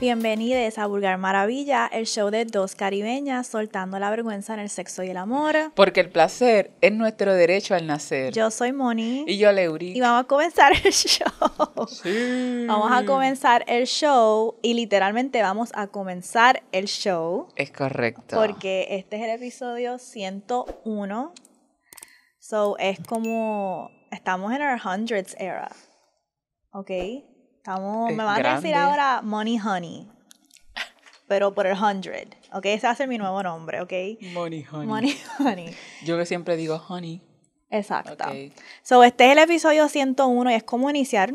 Bienvenidos a Vulgar Maravilla, el show de dos caribeñas soltando la vergüenza en el sexo y el amor. Porque el placer es nuestro derecho al nacer. Yo soy Moni. Y yo Leuri. Y vamos a comenzar el show. Sí. Vamos a comenzar el show y literalmente vamos a comenzar el show. Es correcto. Porque este es el episodio 101. So es como estamos en our hundreds era. ¿Ok? me van a decir ahora Money Honey, pero por el 100. ¿Ok? Ese va a ser mi nuevo nombre, ¿ok? Money Honey. Yo que siempre digo Honey. Exacto. So, este es el episodio 101 y es cómo iniciar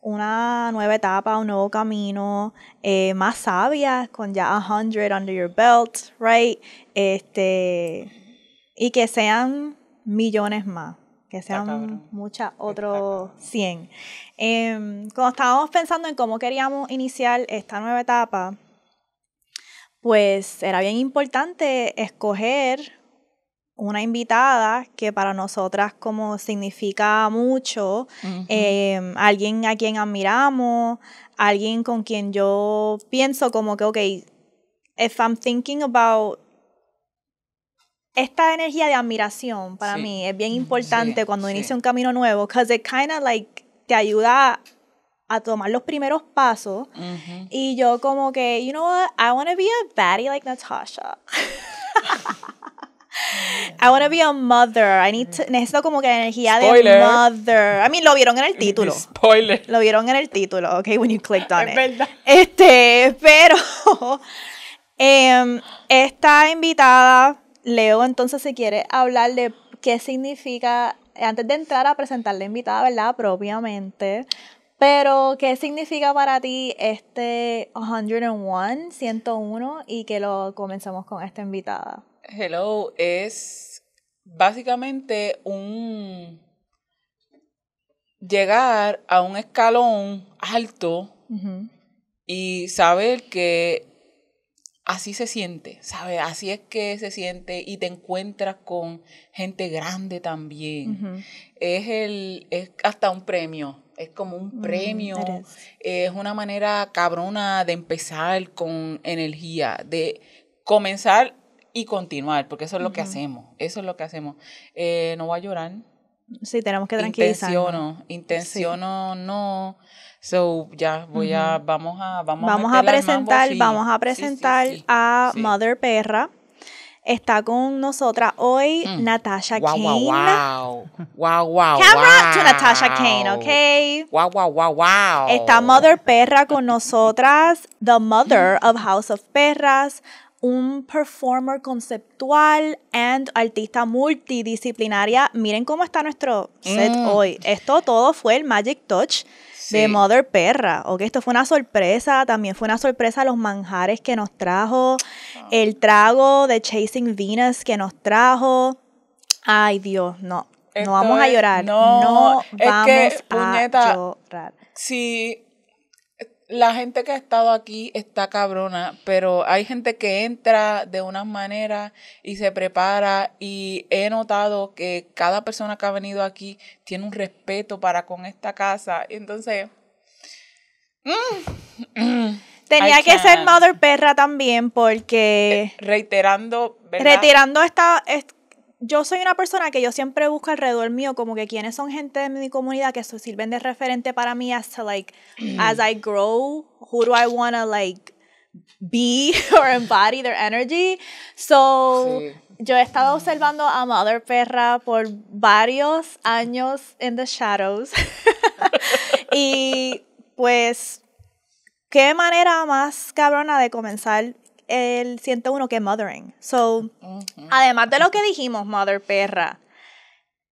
una nueva etapa, un nuevo camino, eh, más sabia, con ya 100 under your belt, right? Este, y que sean millones más que sean muchas, otros 100. Em, cuando estábamos pensando en cómo queríamos iniciar esta nueva etapa, pues era bien importante escoger una invitada que para nosotras como significa mucho, em, alguien a quien admiramos, alguien con quien yo pienso como que, ok, if I'm thinking about esta energía de admiración para mí es bien importante cuando inicia un camino nuevo, because it kind of like te ayuda a tomar los primeros pasos. Y yo como que, you know what, I want to be a baddie like Natasha. I want to be a mother. I need necesito como que la energía de mother. I mean, lo vieron en el título. Spoiler. Lo vieron en el título, ok, when you clicked on es it. Verdad. Este, pero em, esta invitada Leo entonces si quiere hablar de qué significa, antes de entrar a presentar la invitada, ¿verdad? Propiamente, pero qué significa para ti este 101, 101 y que lo comenzamos con esta invitada. Hello, es básicamente un llegar a un escalón alto y saber que así se siente, ¿sabes? Así es que se siente y te encuentras con gente grande también. Es el es hasta un premio, es como un mm, premio, es una manera cabrona de empezar con energía, de comenzar y continuar, porque eso es lo que hacemos, eso es lo que hacemos. Eh, no voy a llorar. Sí, tenemos que tranquilizar. Intenciono, intenciono no So, ya voy a vamos a vamos, a, presentar, vamos a presentar a Mother Perra. Está con nosotras hoy mm. Natasha Kane. Wow, wow, wow. wow Camera Natasha Kane, okay Wow, wow, wow, wow. Está Mother Perra con nosotras, the mother mm. of House of Perras, un performer conceptual and artista multidisciplinaria. Miren cómo está nuestro set mm. hoy. Esto todo fue el Magic Touch de Mother Perra, O que esto fue una sorpresa, también fue una sorpresa los manjares que nos trajo, ah. el trago de Chasing Venus que nos trajo. Ay Dios, no, no vamos a llorar, no, no vamos es que, puñeta, a llorar. Si la gente que ha estado aquí está cabrona, pero hay gente que entra de una manera y se prepara y he notado que cada persona que ha venido aquí tiene un respeto para con esta casa. Entonces, mm, mm, tenía que ser Mother Perra también porque... Eh, reiterando, Retirando esta yo soy una persona que yo siempre busco alrededor mío como que quienes son gente de mi comunidad que sirven de referente para mí hasta like as I grow, who do I wanna like be or embody their energy. So yo he estado observando a Mother Perra por varios años in the shadows. y pues qué manera más cabrona de comenzar el 101, que es mothering. So, además de lo que dijimos, mother perra,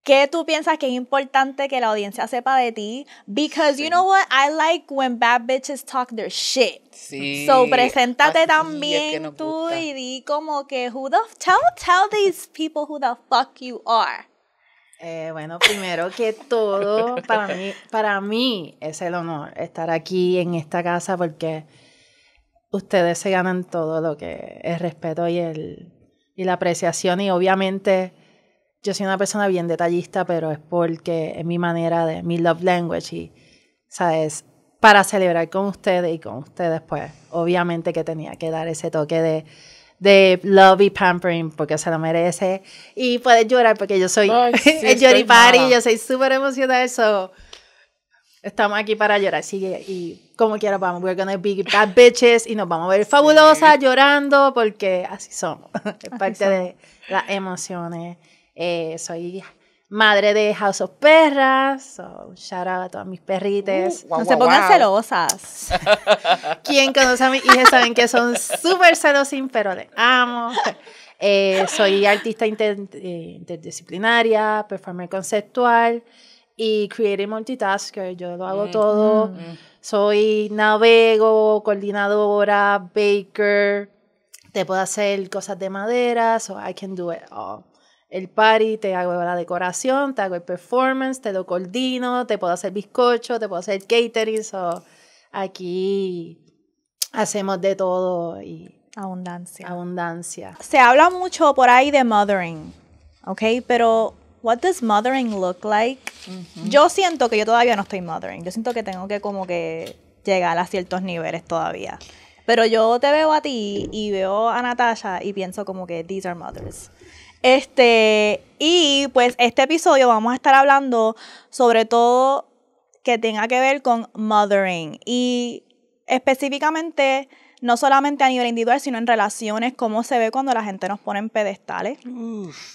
¿Qué tú piensas que es importante que la audiencia sepa de ti? Because you know what? I like when bad bitches talk their shit. So, preséntate también tú y di como que, who the, tell, tell these people who the fuck you are. Eh, bueno, primero que todo, para mí, para mí es el honor estar aquí en esta casa porque ustedes se ganan todo lo que es respeto y, el, y la apreciación. Y obviamente yo soy una persona bien detallista, pero es porque es mi manera de, mi love language y, ¿sabes? Para celebrar con ustedes y con ustedes, pues obviamente que tenía que dar ese toque de, de love y pampering porque se lo merece. Y puedes llorar porque yo soy el Jory Party, yo soy súper emocionada, eso... Estamos aquí para llorar, sigue. Y como quiera, vamos. We're gonna be bad bitches y nos vamos a ver fabulosas llorando porque así somos. Es parte de las emociones. Eh, soy madre de House of Perras. So, shout a todas mis perrites. Uh, no se pongan celosas. Quien conoce a mis hijas saben que son súper celosas, pero les amo. Eh, soy artista eh, interdisciplinaria, performer conceptual y creative multitasker. Yo lo hago mm, todo. Mm. Soy navego, coordinadora, baker. Te puedo hacer cosas de madera, so I can do it all. El party, te hago la decoración, te hago el performance, te lo coordino, te puedo hacer bizcocho, te puedo hacer catering, so aquí hacemos de todo y abundancia. Abundancia. Se habla mucho por ahí de mothering, ¿ok? Pero what does mothering look like? Yo siento que yo todavía no estoy mothering. Yo siento que tengo que como que llegar a ciertos niveles todavía. Pero yo te veo a ti y veo a Natasha y pienso como que these are mothers. Este, y pues este episodio vamos a estar hablando sobre todo que tenga que ver con mothering y específicamente no solamente a nivel individual, sino en relaciones, cómo se ve cuando la gente nos pone en pedestales.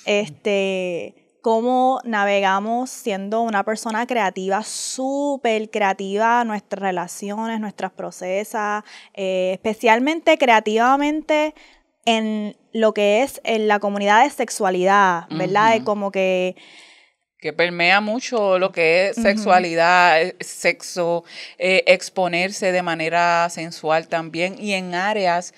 Este, cómo navegamos siendo una persona creativa, súper creativa, nuestras relaciones, nuestras procesas, eh, especialmente creativamente en lo que es en la comunidad de sexualidad, ¿verdad? De como que que permea mucho lo que es sexualidad, eh, sexo, eh, exponerse de manera sensual también y en áreas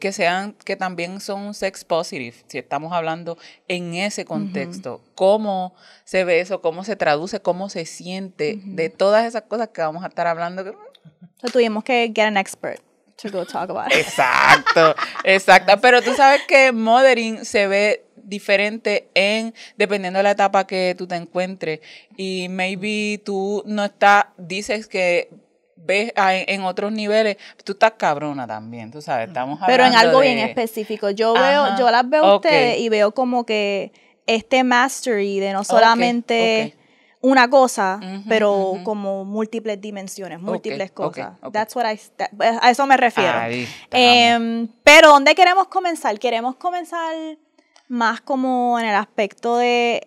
que, sean, que también son sex positive, si estamos hablando en ese contexto, cómo se ve eso, cómo se traduce, cómo se siente, de todas esas cosas que vamos a estar hablando. tuvimos que get an expert to go talk about Exacto, exacto. Pero tú sabes que mothering se ve diferente en dependiendo de la etapa que tú te encuentres y maybe tú no estás dices que ves ah, en otros niveles, tú estás cabrona también, tú sabes, estamos hablando Pero en algo bien específico. Yo veo, yo las veo a ustedes y veo como que este mastery de no solamente una cosa, pero como múltiples dimensiones, múltiples cosas. a eso me refiero. Em, pero ¿dónde queremos comenzar? Queremos comenzar más como en el aspecto de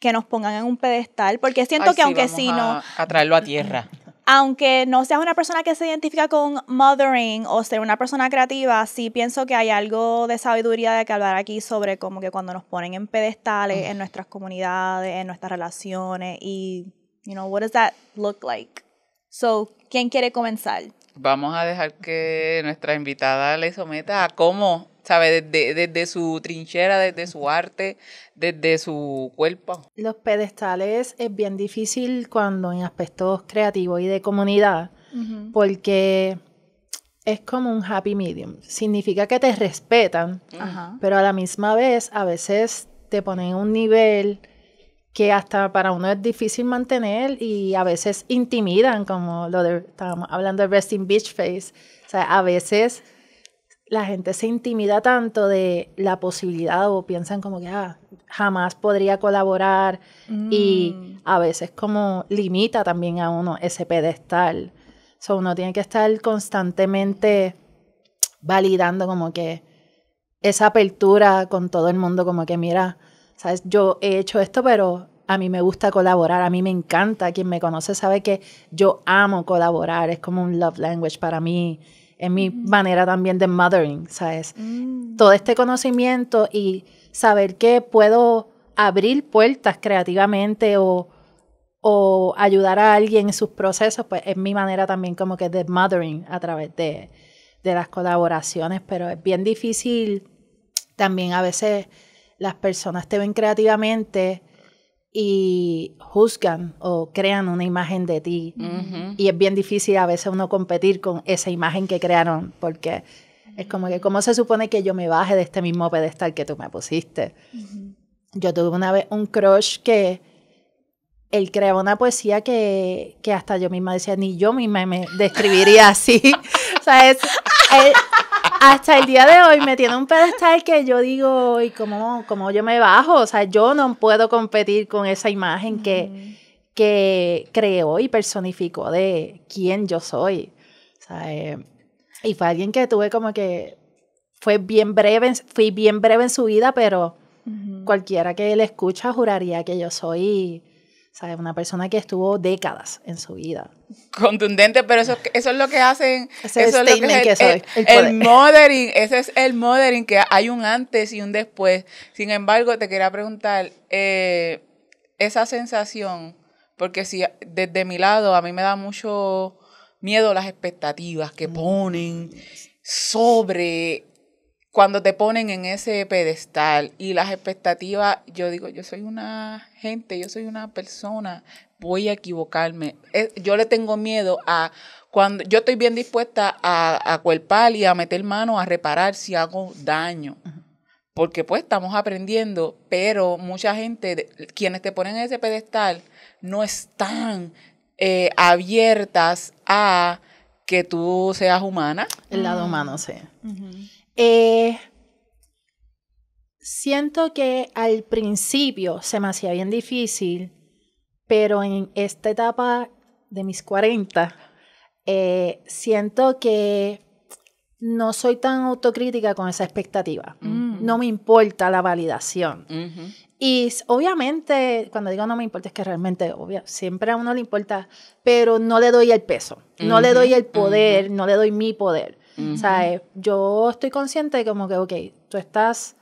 que nos pongan en un pedestal, porque siento que aunque sí, no... A traerlo a tierra aunque no seas una persona que se identifica con mothering o ser una persona creativa, sí pienso que hay algo de sabiduría de que hablar aquí sobre como que cuando nos ponen en pedestales en mm. nuestras comunidades, en nuestras relaciones y, you know, what does that look like? So, ¿quién quiere comenzar? Vamos a dejar que nuestra invitada le someta a cómo sabe Desde, su trinchera, desde su arte, desde su cuerpo. Los pedestales es bien difícil cuando en aspectos creativos y de comunidad, porque es como un happy medium. Significa que te respetan, pero a la misma vez a veces te ponen un nivel que hasta para uno es difícil mantener y a veces intimidan, como lo de, estábamos hablando de Resting Beach Face. O sea, a veces la gente se intimida tanto de la posibilidad o piensan como que ah, jamás podría colaborar y mm. a veces como limita también a uno ese pedestal. So, uno tiene que estar constantemente validando como que esa apertura con todo el mundo, como que mira, sabes, yo he hecho esto, pero a mí me gusta colaborar, a mí me encanta, quien me conoce sabe que yo amo colaborar, es como un love language para mí es mi manera también de mothering, ¿sabes? Mm. Todo este conocimiento y saber que puedo abrir puertas creativamente o, ayudar a alguien en sus procesos, pues es mi manera también como que de mothering a través de, de las colaboraciones, pero es bien difícil también a veces las personas te ven creativamente y juzgan o crean una imagen de ti. Y es bien difícil a veces uno competir con esa imagen que crearon, porque es como que, ¿cómo se supone que yo me baje de este mismo pedestal que tú me pusiste? Yo tuve una vez un crush que él creaba una poesía que, que hasta yo misma decía, ni yo misma me describiría así sea, eh, hasta el día de hoy me tiene un pedestal que yo digo, ¿y cómo, yo me bajo? O sea, yo no puedo competir con esa imagen que, que creó y personificó de quién yo soy. O eh, y fue alguien que tuve como que fue bien breve, fui bien breve en su vida, pero cualquiera que le escucha juraría que yo soy sea, Una persona que estuvo décadas en su vida. Contundente, pero eso, eso es lo que hacen. eso es lo que, el, el, ese es el mothering, que hay un antes y un después. Sin embargo, te quería preguntar, eh, esa sensación, porque si desde mi lado a mí me da mucho miedo las expectativas que ponen sobre cuando te ponen en ese pedestal y las expectativas, yo digo, yo soy una gente, yo soy una persona, voy a equivocarme. Eh, yo le tengo miedo a cuando yo estoy bien dispuesta a, a cuerpar y a meter mano a reparar si hago daño. Porque pues estamos aprendiendo, pero mucha gente, quienes te ponen en ese pedestal, no están eh, abiertas a que tú seas humana. El lado mm. humano, sí. Eh, siento que al principio se me hacía bien difícil, pero en esta etapa de mis 40, eh, siento que no soy tan autocrítica con esa expectativa. Mm. No me importa la validación. Y obviamente, cuando digo no me importa, es que realmente, obvio, siempre a uno le importa, pero no le doy el peso, no le doy el poder, no le doy mi poder. O yo estoy consciente de como que, ok, tú estás,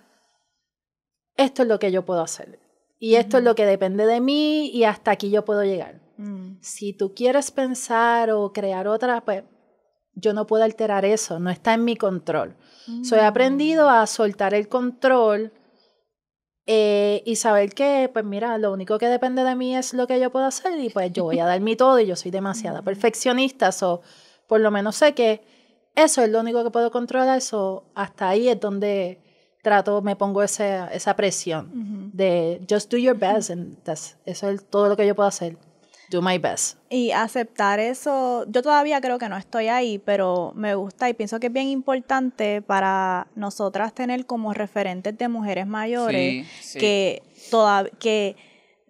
esto es lo que yo puedo hacer. Y esto es lo que depende de mí y hasta aquí yo puedo llegar. Mm. Si tú quieres pensar o crear otra, pues yo no puedo alterar eso, no está en mi control. Soy mm. aprendido a soltar el control. Eh, y saber que, pues mira, lo único que depende de mí es lo que yo puedo hacer y pues yo voy a dar mi todo y yo soy demasiada mm. perfeccionista, o por lo menos sé que eso es lo único que puedo controlar, eso hasta ahí es donde trato, me pongo esa, esa presión de just do your best, eso es todo lo que yo puedo hacer. Do my best. Y aceptar eso, yo todavía creo que no estoy ahí, pero me gusta y pienso que es bien importante para nosotras tener como referentes de mujeres mayores que que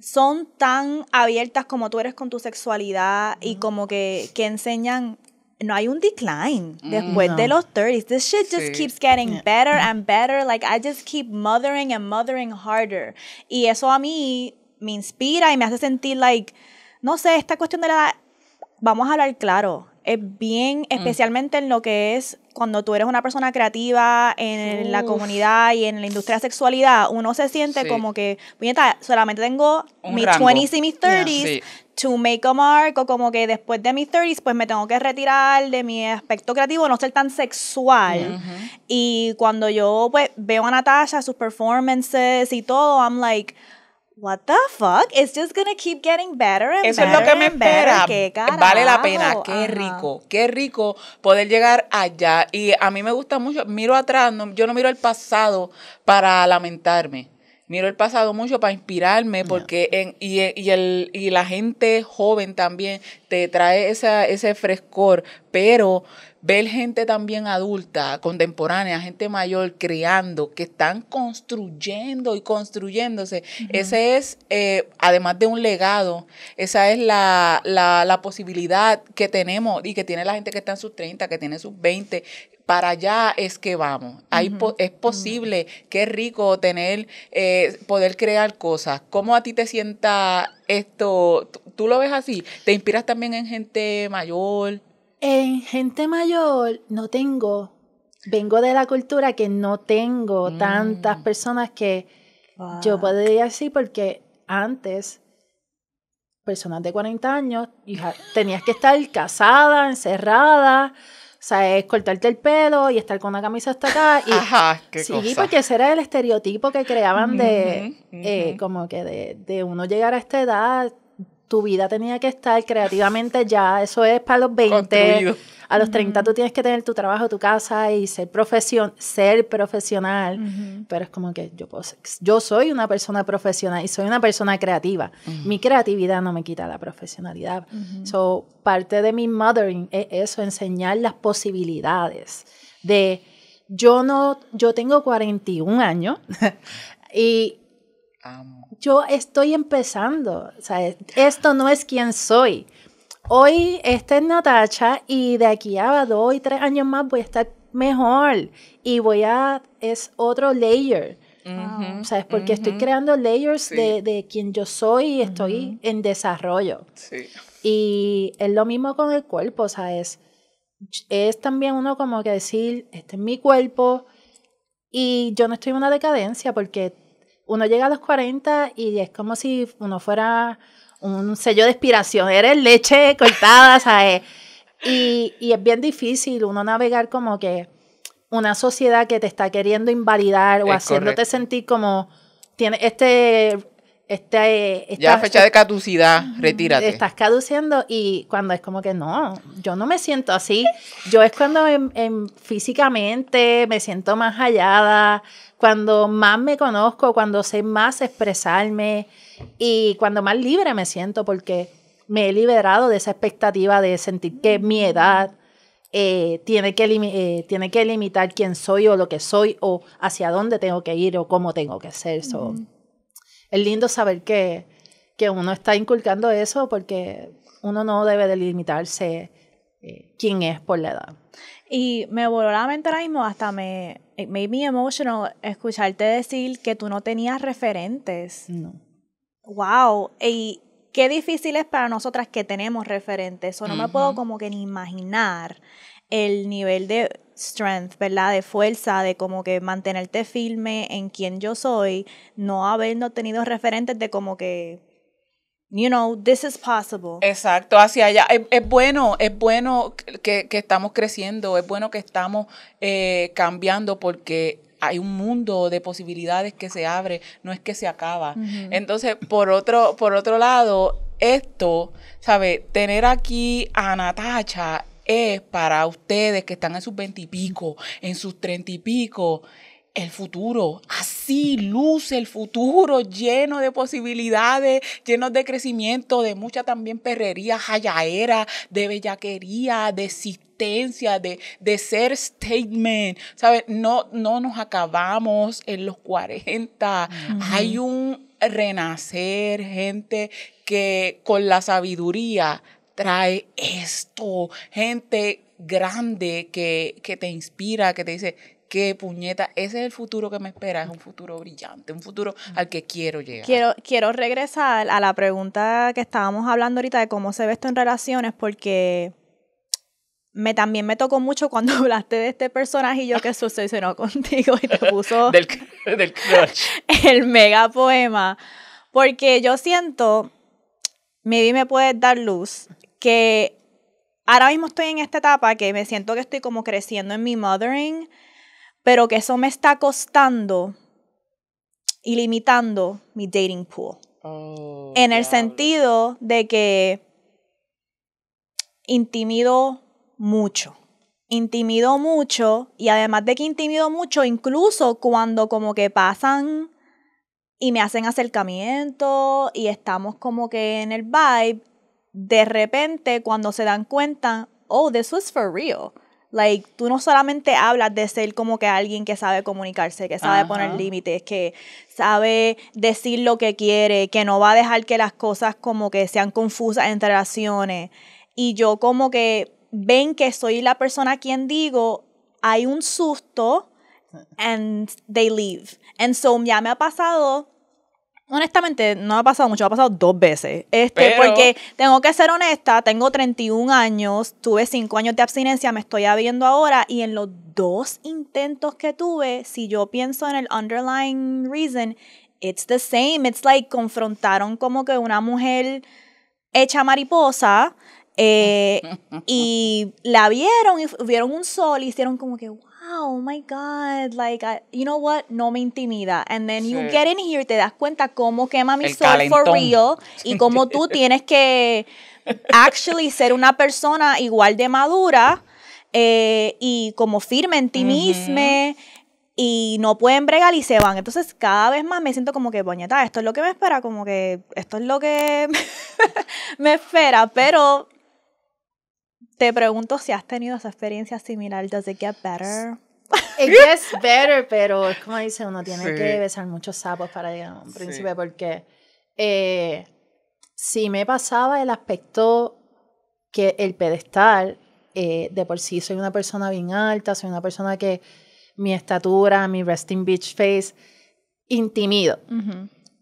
son tan abiertas como tú eres con tu sexualidad y como que, que enseñan no hay un decline después mm, de los 30s. This shit just keeps getting better mm. and better. Like, I just keep mothering and mothering harder. Y eso a mí me inspira y me hace sentir, like, no sé, esta cuestión de la vamos a hablar claro es bien, mm. especialmente en lo que es cuando tú eres una persona creativa en la comunidad y en la industria de sexualidad, uno se siente como que, puñeta, solamente tengo mis 20s y mis 30s to make a mark, o como que después de mis 30s, pues me tengo que retirar de mi aspecto creativo, no ser tan sexual. Y cuando yo pues veo a Natasha, sus performances y todo, I'm like what the fuck, it's just gonna keep getting better and Eso better es lo que me espera. vale la pena, qué rico, qué rico poder llegar allá. Y a mí me gusta mucho, miro atrás, no, yo no miro el pasado para lamentarme. Miro el pasado mucho para inspirarme porque en, y, el, la gente joven también te trae ese frescor, pero ver gente también adulta, contemporánea, gente mayor creando, que están construyendo y construyéndose. Ese es, eh, además de un legado, esa es la, posibilidad que tenemos y que tiene la gente que está en sus 30, que tiene sus 20, para allá es que vamos. Ahí es posible, qué rico tener, eh, poder crear cosas. ¿Cómo a ti te sienta esto? ¿Tú lo ves así? ¿Te inspiras también en gente mayor? En gente mayor no tengo, vengo de la cultura que no tengo mm. tantas personas que yo podría decir porque antes personas de 40 años tenías que estar casada, encerrada, o sea, cortarte el pelo y estar con una camisa hasta acá. Y, Ajá, qué sí, porque ese era el estereotipo que creaban de, eh, como que de, uno llegar a esta edad, tu vida tenía que estar creativamente ya, eso es para los 20. A los 30 tú tienes que tener tu trabajo, tu casa y ser, profesión, ser profesional. Pero es como que yo, puedo yo soy una persona profesional y soy una persona creativa. Mi creatividad no me quita la profesionalidad. So, parte de mi mothering es eso, enseñar las posibilidades de yo no, yo tengo 41 años y yo estoy empezando, o esto no es quien soy. Hoy esta es Natacha y de aquí a dos y tres años más voy a estar mejor y voy a, es otro layer. ¿Sabes? Porque estoy creando layers de, de quien yo soy y estoy en desarrollo. Y es lo mismo con el cuerpo, ¿sabes? Es también uno como que decir, este es mi cuerpo y yo no estoy en una decadencia porque uno llega a los 40 y es como si uno fuera un sello de expiración. eres leche cortada, ¿sabes? Y, y es bien difícil uno navegar como que una sociedad que te está queriendo invalidar o haciéndote sentir como Tiene este este, ya fecha de caducidad, retírate. Estás caduciendo y cuando es como que no, yo no me siento así. Yo es cuando en, físicamente me siento más hallada, cuando más me conozco, cuando sé más expresarme y cuando más libre me siento porque me he liberado de esa expectativa de sentir que mi edad eh, tiene, que eh, tiene que limitar quién soy o lo que soy o hacia dónde tengo que ir o cómo tengo que ser es lindo saber que, que uno está inculcando eso porque uno no debe delimitarse eh, quién es por la edad. Y me voló la mente ahora mismo, hasta me, it eh, made me emotional escucharte decir que tú no tenías referentes. No. Wow. Y qué difícil es para nosotras que tenemos referentes. Eso no me puedo como que ni imaginar el nivel de strength, ¿verdad? De fuerza, de como que mantenerte firme en quien yo soy, no habernos tenido referentes de como que, you know, this is possible. Exacto, hacia allá. Es, bueno, es bueno que, estamos creciendo, es bueno que estamos eh, cambiando porque hay un mundo de posibilidades que se abre, no es que se acaba. Entonces, por otro, por otro lado, esto, ¿sabes? Tener aquí a Natacha es para ustedes que están en sus veintipico, en sus treinta y pico, el futuro. Así luce el futuro, lleno de posibilidades, lleno de crecimiento, de mucha también perrería, jayaera, de bellaquería, de existencia, de, ser statement. ¿Sabes? No, no nos acabamos en los 40. Hay un renacer, gente que con la sabiduría trae esto, gente grande que, que te inspira, que te dice, qué puñeta, ese es el futuro que me espera, es un futuro brillante, un futuro al que quiero llegar. Quiero, quiero regresar a la pregunta que estábamos hablando ahorita de cómo se ve esto en relaciones, porque me, también me tocó mucho cuando hablaste de este personaje y yo que sucedió contigo y te puso del, del el mega poema. Porque yo siento, vida me puede dar luz, que ahora mismo estoy en esta etapa que me siento que estoy como creciendo en mi mothering, pero que eso me está costando y limitando mi dating pool. Oh, en el sentido de que intimido mucho. Intimido mucho y además de que intimido mucho, incluso cuando como que pasan y me hacen acercamiento y estamos como que en el vibe, de repente cuando se dan cuenta, oh, this was for real. Like, tú no solamente hablas de ser como que alguien que sabe comunicarse, que sabe poner límites, que sabe decir lo que quiere, que no va a dejar que las cosas como que sean confusas en relaciones. Y yo como que ven que soy la persona quien digo, hay un susto and they leave. And so ya me ha pasado honestamente, no ha pasado mucho, ha pasado dos veces. Este, Porque tengo que ser honesta, tengo 31 años, tuve 5 años de abstinencia, me estoy habiendo ahora y en los dos intentos que tuve, si yo pienso en el underlying reason, it's the same. It's like confrontaron como que una mujer hecha mariposa eh, y la vieron y vieron un sol y hicieron como que, wow oh, my God, like, you know what, no me intimida. And then you get in here, te das cuenta cómo quema mi sol for real y cómo tú tienes que actually ser una persona igual de madura eh, y como firme en ti mismo misma y no pueden bregar y se van. Entonces, cada vez más me siento como que, poñeta, esto es lo que me espera, como que esto es lo que me espera, pero te pregunto si has tenido esa experiencia similar. Does que get better? It gets better, pero es como dice, uno tiene que besar muchos sapos para llegar a un príncipe, porque eh, si me pasaba el aspecto que el pedestal, eh, de por sí soy una persona bien alta, soy una persona que mi estatura, mi resting beach face, intimido.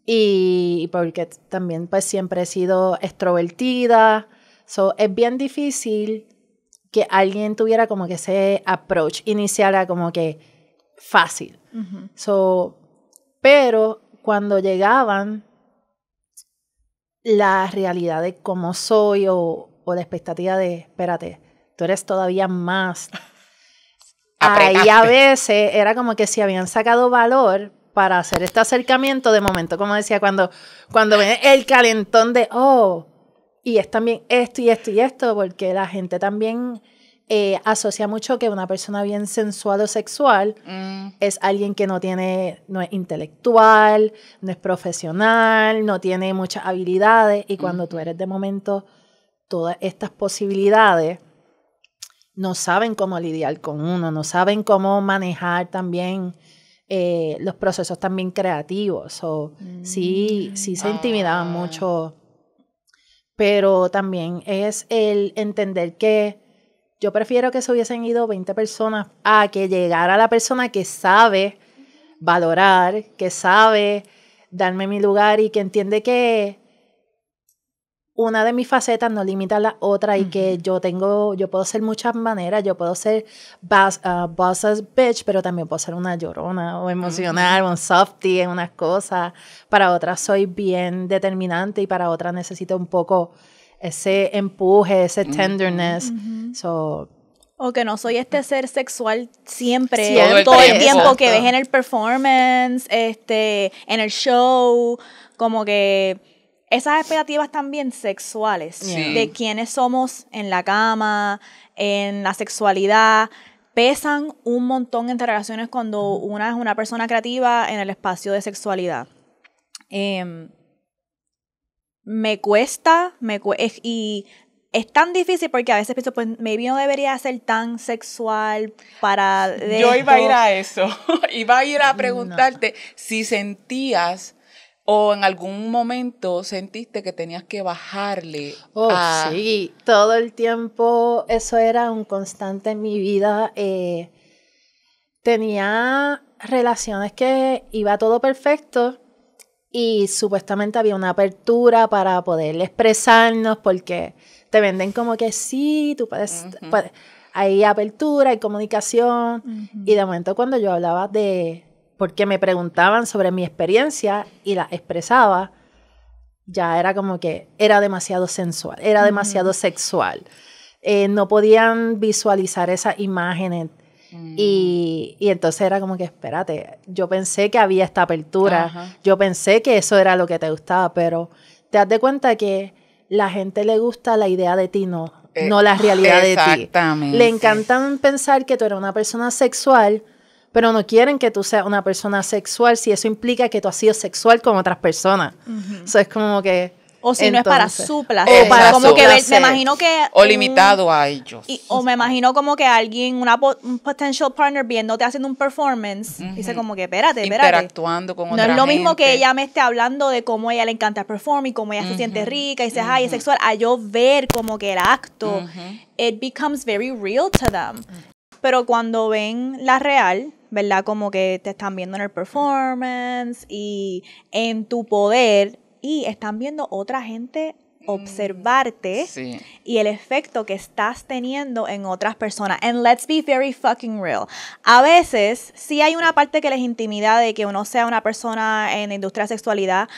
Y porque también pues siempre he sido extrovertida, So, es bien difícil que alguien tuviera como que ese approach iniciara como que fácil. so, pero cuando llegaban, la realidad de cómo soy o, o la expectativa de, espérate, tú eres todavía más. Ahí a veces era como que si habían sacado valor para hacer este acercamiento de momento, como decía, cuando, cuando el calentón de, oh, y es también esto y esto y esto, porque la gente también eh, asocia mucho que una persona bien sensual o sexual mm. es alguien que no tiene, no es intelectual, no es profesional, no tiene muchas habilidades. Y cuando tú eres de momento todas estas posibilidades, no saben cómo lidiar con uno, no saben cómo manejar también eh, los procesos también creativos. o Sí, mm. se intimidaban ah. mucho pero también es el entender que yo prefiero que se hubiesen ido 20 personas a que llegara la persona que sabe valorar, que sabe darme mi lugar y que entiende que una de mis facetas no limita a la otra y que yo tengo, yo puedo ser muchas maneras, yo puedo ser ah, boss, uh, bitch, pero también puedo ser una llorona o emocional, un softy en unas cosas, para otras soy bien determinante y para otras necesito un poco ese empuje, ese tenderness. o que no soy este ser sexual siempre, todo el tiempo que ves en el performance, este, en el show, como que esas expectativas también sexuales de quiénes somos en la cama, en la sexualidad, pesan un montón entre relaciones cuando una es una persona creativa en el espacio de sexualidad. Em, me cuesta, me y es tan difícil porque a veces pienso, pues maybe no debería ser tan sexual para... Yo iba a ir a eso, iba a ir a preguntarte si sentías ¿O en algún momento sentiste que tenías que bajarle? Oh, sí, todo el tiempo eso era un constante en mi vida. Eh, tenía relaciones que iba todo perfecto y supuestamente había una apertura para poder expresarnos porque te venden como que sí, tú puedes, hay apertura, hay comunicación y de momento cuando yo hablaba de porque me preguntaban sobre mi experiencia y la expresaba, ya era como que era demasiado sensual, era demasiado sexual. Eh, no podían visualizar esas imágenes. Mm. Y, entonces era como que, espérate, yo pensé que había esta apertura, yo pensé que eso era lo que te gustaba, pero te das de cuenta que la gente le gusta la idea de ti, no, eh, la realidad de ti. Exactamente. Le encantan pensar que tú eras una persona sexual, pero no quieren que tú seas una persona sexual si eso implica que tú has sido sexual con otras personas. es como que... O si no es para su placer. O para que placer. imagino que. O limitado a ellos. o me imagino como que alguien, una, un potential partner viéndote haciendo un performance, dice como que espérate, espérate. Interactuando con No es lo mismo que ella me esté hablando de cómo a ella le encanta perform y cómo ella se siente rica y dice, ay, es sexual. A yo ver como que el acto, it becomes very real to them. Pero cuando ven la real, ¿verdad? Como que te están viendo en el performance y en tu poder y están viendo otra gente mm, observarte y el efecto que estás teniendo en otras personas. And let's be very fucking real. A veces sí hay una parte que les intimida de que uno sea una persona en la industria de sexualidad,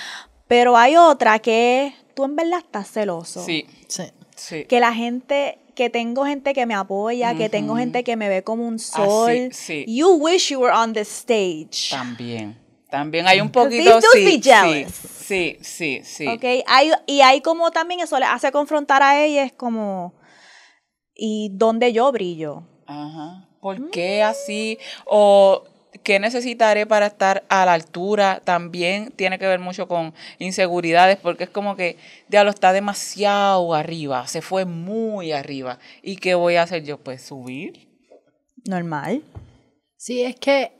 pero hay otra que tú en verdad estás celoso. Sí, sí. sí. Que la gente que tengo gente que me apoya, que tengo gente que me ve como un sol. sí. You wish you were on the stage. También. También hay un poquito sí, sí, sí, sí, sí. Okay, y hay como también eso le hace confrontar a ella es como y dónde yo brillo. Ajá. ¿Por mm. qué así o qué necesitaré para estar a la altura también tiene que ver mucho con inseguridades, porque es como que lo está demasiado arriba, se fue muy arriba. ¿Y qué voy a hacer yo? Pues subir. Normal. Sí, es que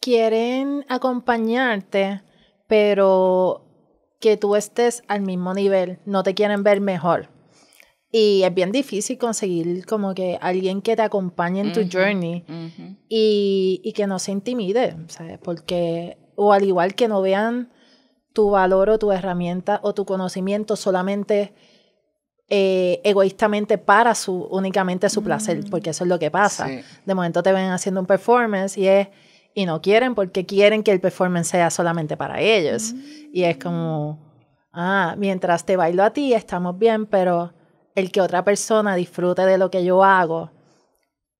quieren acompañarte, pero que tú estés al mismo nivel, no te quieren ver mejor. Y es bien difícil conseguir como que alguien que te acompañe en tu journey y, y, que no se intimide, ¿sabes? Porque, o al igual que no vean tu valor o tu herramienta o tu conocimiento solamente eh, egoístamente para su, únicamente su placer, mm. porque eso es lo que pasa. De momento te ven haciendo un performance y es, y no quieren porque quieren que el performance sea solamente para ellos. Mm. Y es como, ah, mientras te bailo a ti estamos bien, pero el que otra persona disfrute de lo que yo hago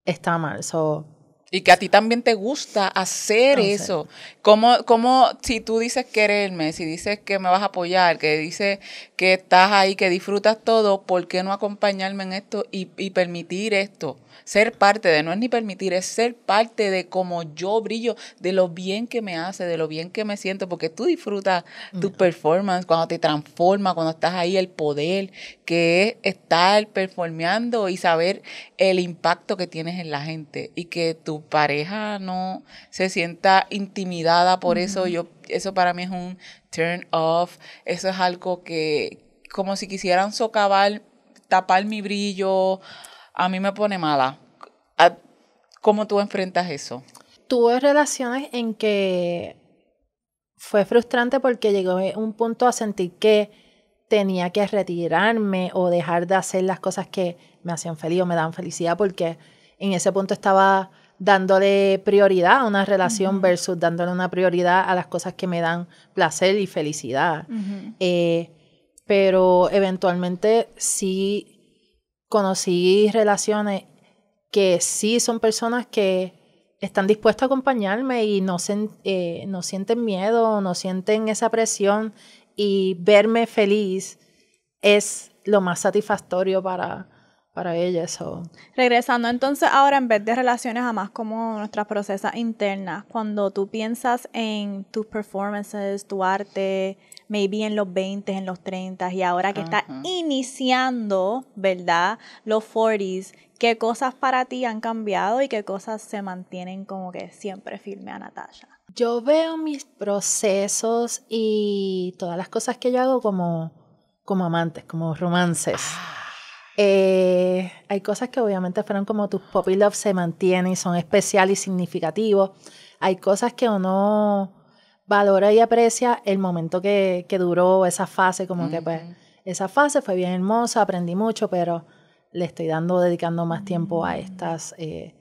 está mal. So, y que a ti también te gusta hacer eso. ¿Cómo como si tú dices quererme, si dices que me vas a apoyar, que dices que estás ahí, que disfrutas todo, ¿por qué no acompañarme en esto y permitir esto? Ser parte de, no es ni permitir, es ser parte de cómo yo brillo, de lo bien que me hace, de lo bien que me siento, porque tú disfrutas tu performance cuando te transforma, cuando estás ahí, el poder que es estar performeando y saber el impacto que tienes en la gente y que tu pareja no se sienta intimidada por eso. Yo, eso para mí es un turn off, eso es algo que como si quisieran socavar, tapar mi brillo, a mí me pone mala. ¿Cómo tú enfrentas eso? Tuve relaciones en que fue frustrante porque llegó un punto a sentir que tenía que retirarme o dejar de hacer las cosas que me hacían feliz o me dan felicidad porque en ese punto estaba dándole prioridad a una relación versus dándole una prioridad a las cosas que me dan placer y felicidad. Eh, pero eventualmente sí conocí relaciones que sí son personas que están dispuestas a acompañarme y eh, no, sienten miedo, no sienten esa presión y verme feliz es lo más satisfactorio para, para ellas. Regresando entonces ahora en vez de relaciones a más como nuestras procesas internas, cuando tú piensas en tus performances, tu arte, maybe en los 20, en los 30 y ahora que está iniciando, ¿verdad? Los 40s, ¿qué cosas para ti han cambiado y qué cosas se mantienen como que siempre firme a Natasha? Yo veo mis procesos y todas las cosas que yo hago como, como amantes, como romances. Ah. Eh, hay cosas que obviamente fueron como tus puppy love se mantienen y son especiales y significativos. Hay cosas que o no valora y aprecia el momento que, que duró esa fase, como que pues esa fase fue bien hermosa, aprendí mucho, pero le estoy dando, dedicando más tiempo a mm. estas eh,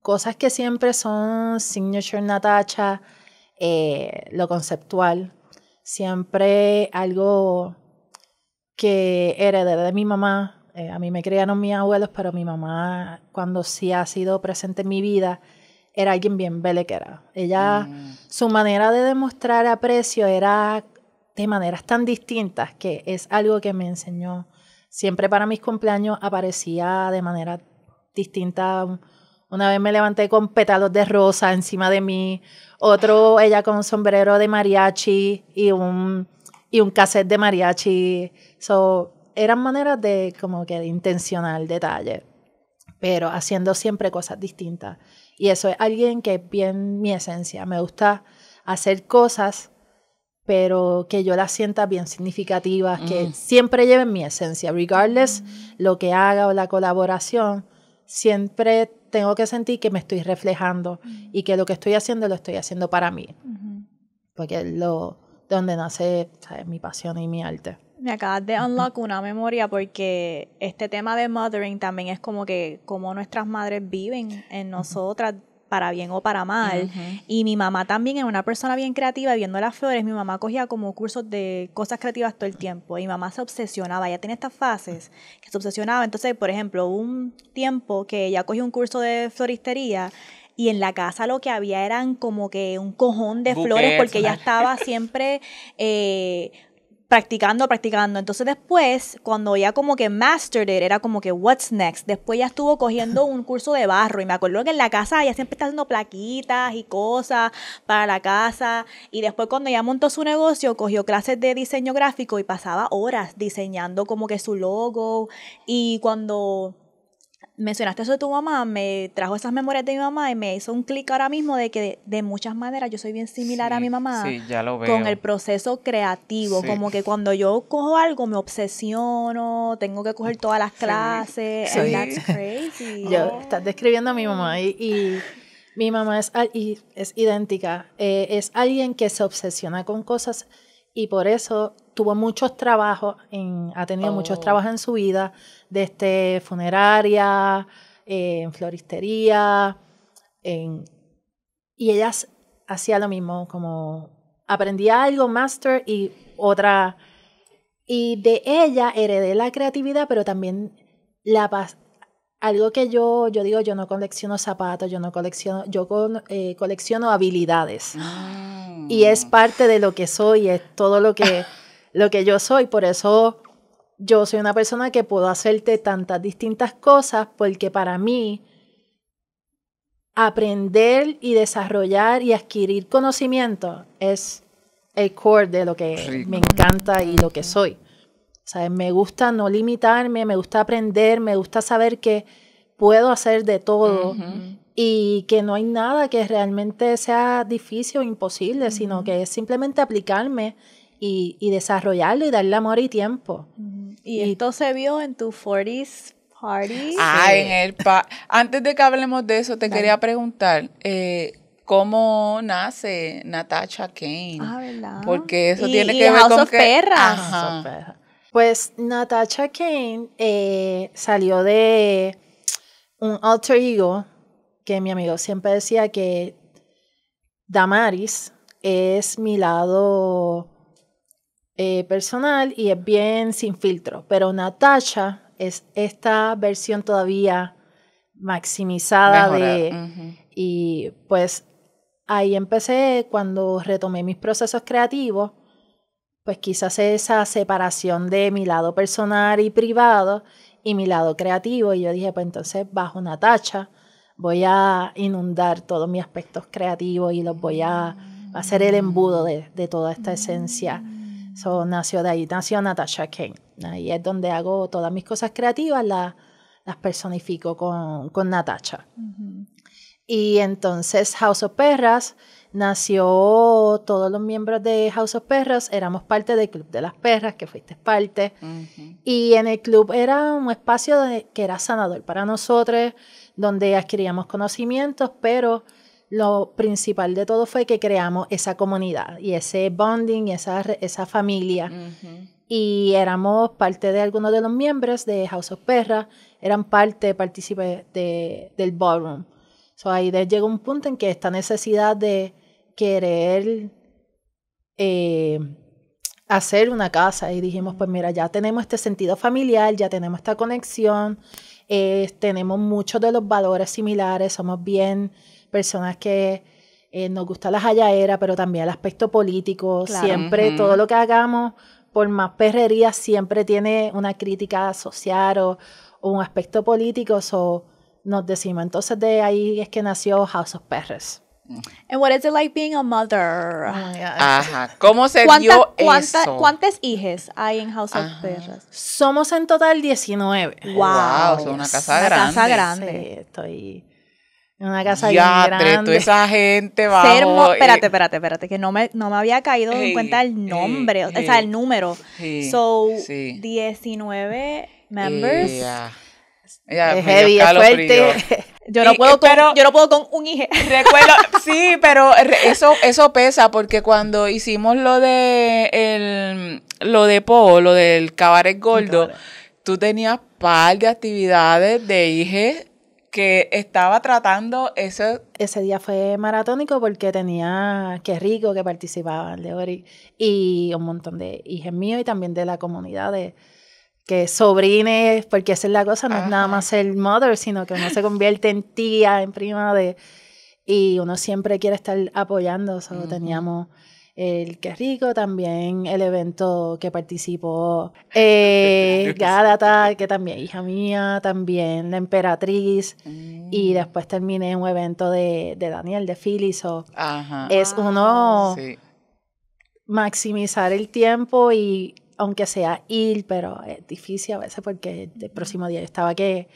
cosas que siempre son signature Natacha, eh, lo conceptual, siempre algo que heredé de mi mamá. Eh, a mí me crearon mis abuelos, pero mi mamá, cuando sí ha sido presente en mi vida, era alguien bien belequera. Ella, mm. su manera de demostrar aprecio era de maneras tan distintas que es algo que me enseñó. Siempre para mis cumpleaños aparecía de manera distinta. Una vez me levanté con pétalos de rosa encima de mí, otro ella con un sombrero de mariachi y un, y un cassette de mariachi. So, eran maneras de como que de intencionar detalle pero haciendo siempre cosas distintas. Y eso es alguien que es bien mi esencia. Me gusta hacer cosas, pero que yo las sienta bien significativas, que mm. siempre lleven mi esencia, regardless mm. lo que haga o la colaboración, siempre tengo que sentir que me estoy reflejando mm. y que lo que estoy haciendo lo estoy haciendo para mí, porque es lo donde nace mi pasión y mi arte me acabas de unlock una memoria porque este tema de mothering también es como que cómo nuestras madres viven en nosotras para bien o para mal. Y mi mamá también era una persona bien creativa, viendo las flores, mi mamá cogía como cursos de cosas creativas todo el tiempo. Y mi mamá se obsesionaba, ella tiene estas fases que se obsesionaba. Entonces, por ejemplo, un tiempo que ella cogió un curso de floristería y en la casa lo que había eran como que un cojón de flores porque ella estaba siempre... Eh, practicando, practicando. Entonces después, cuando ya como que mastered it, era como que what's next. Después ya estuvo cogiendo un curso de barro y me acuerdo que en la casa ella siempre está haciendo plaquitas y cosas para la casa. Y después cuando ya montó su negocio, cogió clases de diseño gráfico y pasaba horas diseñando como que su logo. Y cuando mencionaste eso de tu mamá, me trajo esas memorias de mi mamá y me hizo un clic ahora mismo de que de, muchas maneras yo soy bien similar a mi mamá. Sí, ya lo veo. Con el proceso creativo, como que cuando yo cojo algo me obsesiono, tengo que coger todas las clases. And that's crazy. estás describiendo a mi mamá y, mi mamá es, es idéntica. Eh, es alguien que se obsesiona con cosas y por eso tuvo muchos trabajos, ha tenido muchos oh. trabajos en su vida este funeraria, eh, en floristería, en, y ella hacía lo mismo, como aprendía algo, master y otra. Y de ella heredé la creatividad, pero también la Algo que yo, yo digo, yo no colecciono zapatos, yo no colecciono, yo eh, colecciono habilidades. Ah. Y es parte de lo que soy, es todo lo que, lo que yo soy. Por eso yo soy una persona que puedo hacerte tantas distintas cosas porque para mí aprender y desarrollar y adquirir conocimiento es el core de lo que me encanta y lo que soy. ¿Sabes? Me gusta no limitarme, me gusta aprender, me gusta saber que puedo hacer de todo y que no hay nada que realmente sea difícil o imposible, sino que es simplemente aplicarme y, desarrollarlo y darle amor y tiempo. ¿Y, esto se vio en tu 40s party. Ah, en el Antes de que hablemos de eso, te quería preguntar. Eh, cómo nace Natasha Kane. Ah, ¿verdad? Porque eso tiene que ver con of que... Perras. Pues Natasha Kane eh, salió de un alter ego que mi amigo siempre decía que Damaris es mi lado eh, personal y es bien sin filtro. Pero Natasha es esta versión todavía maximizada de... Y pues ahí empecé cuando retomé mis procesos creativos, pues quizás esa separación de mi lado personal y privado y mi lado creativo. Y yo dije, pues entonces bajo una tacha, voy a inundar todos mis aspectos creativos y los voy a, mm. hacer el embudo de toda esta esencia So, nació de ahí, nació Natasha King. Ahí es donde hago todas mis cosas creativas, la, las personifico con, con Natasha. Y entonces House of Perras nació, todos los miembros de House of Perras éramos parte del Club de las Perras, que fuiste parte. Y en el club era un espacio que era sanador para nosotros, donde adquiríamos conocimientos, pero lo principal de todo fue que creamos esa comunidad y ese bonding y esa, esa familia. Y éramos parte de algunos de los miembros de House of Perra, eran parte, partícipes de, del ballroom. So, ahí llegó un punto en que esta necesidad de querer eh, hacer una casa y dijimos, pues mira, ya tenemos este sentido familiar, ya tenemos esta conexión, eh, tenemos muchos de los valores similares, somos bien personas que eh, nos gusta las jayaera, pero también el aspecto político. Siempre todo lo que hagamos, por más perrería, siempre tiene una crítica social o, un aspecto político. nos decimos. Entonces de ahí es que nació House of Perres. ¿Y what is it like being a mother? Oh Ajá. ¿Cómo se dio eso? ¿Cuántas hijas hay en House of Perres? Somos en total 19. Wow. Es una casa una grande. Casa grande. Sí, estoy en casa ya, bien esa gente va. Eh, espérate, espérate, espérate, que no me, no me había caído en cuenta el nombre, o sea, el número. so, 19 members. ya es heavy, es Yo no, puedo con, yo puedo con un hijo. Recuerdo, sí, pero eso, eso pesa porque cuando hicimos lo de el, lo de Po, lo del cabaret gordo, tú tenías par de actividades de hijes que estaba tratando ese... Ese día fue maratónico porque tenía, qué rico que de Leori y un montón de hijos míos y también de la comunidad de que sobrines, porque esa es la cosa, no es nada más el mother, sino que uno se convierte en tía, en prima de... Y uno siempre quiere estar apoyando, solo teníamos el que rico, también el evento que participó eh, que también hija mía, también la emperatriz, y mm. después terminé un evento de, de Daniel, de Phyllis, o es uno ah, maximizar el tiempo y aunque sea ir, pero es difícil a veces porque el próximo día yo estaba que,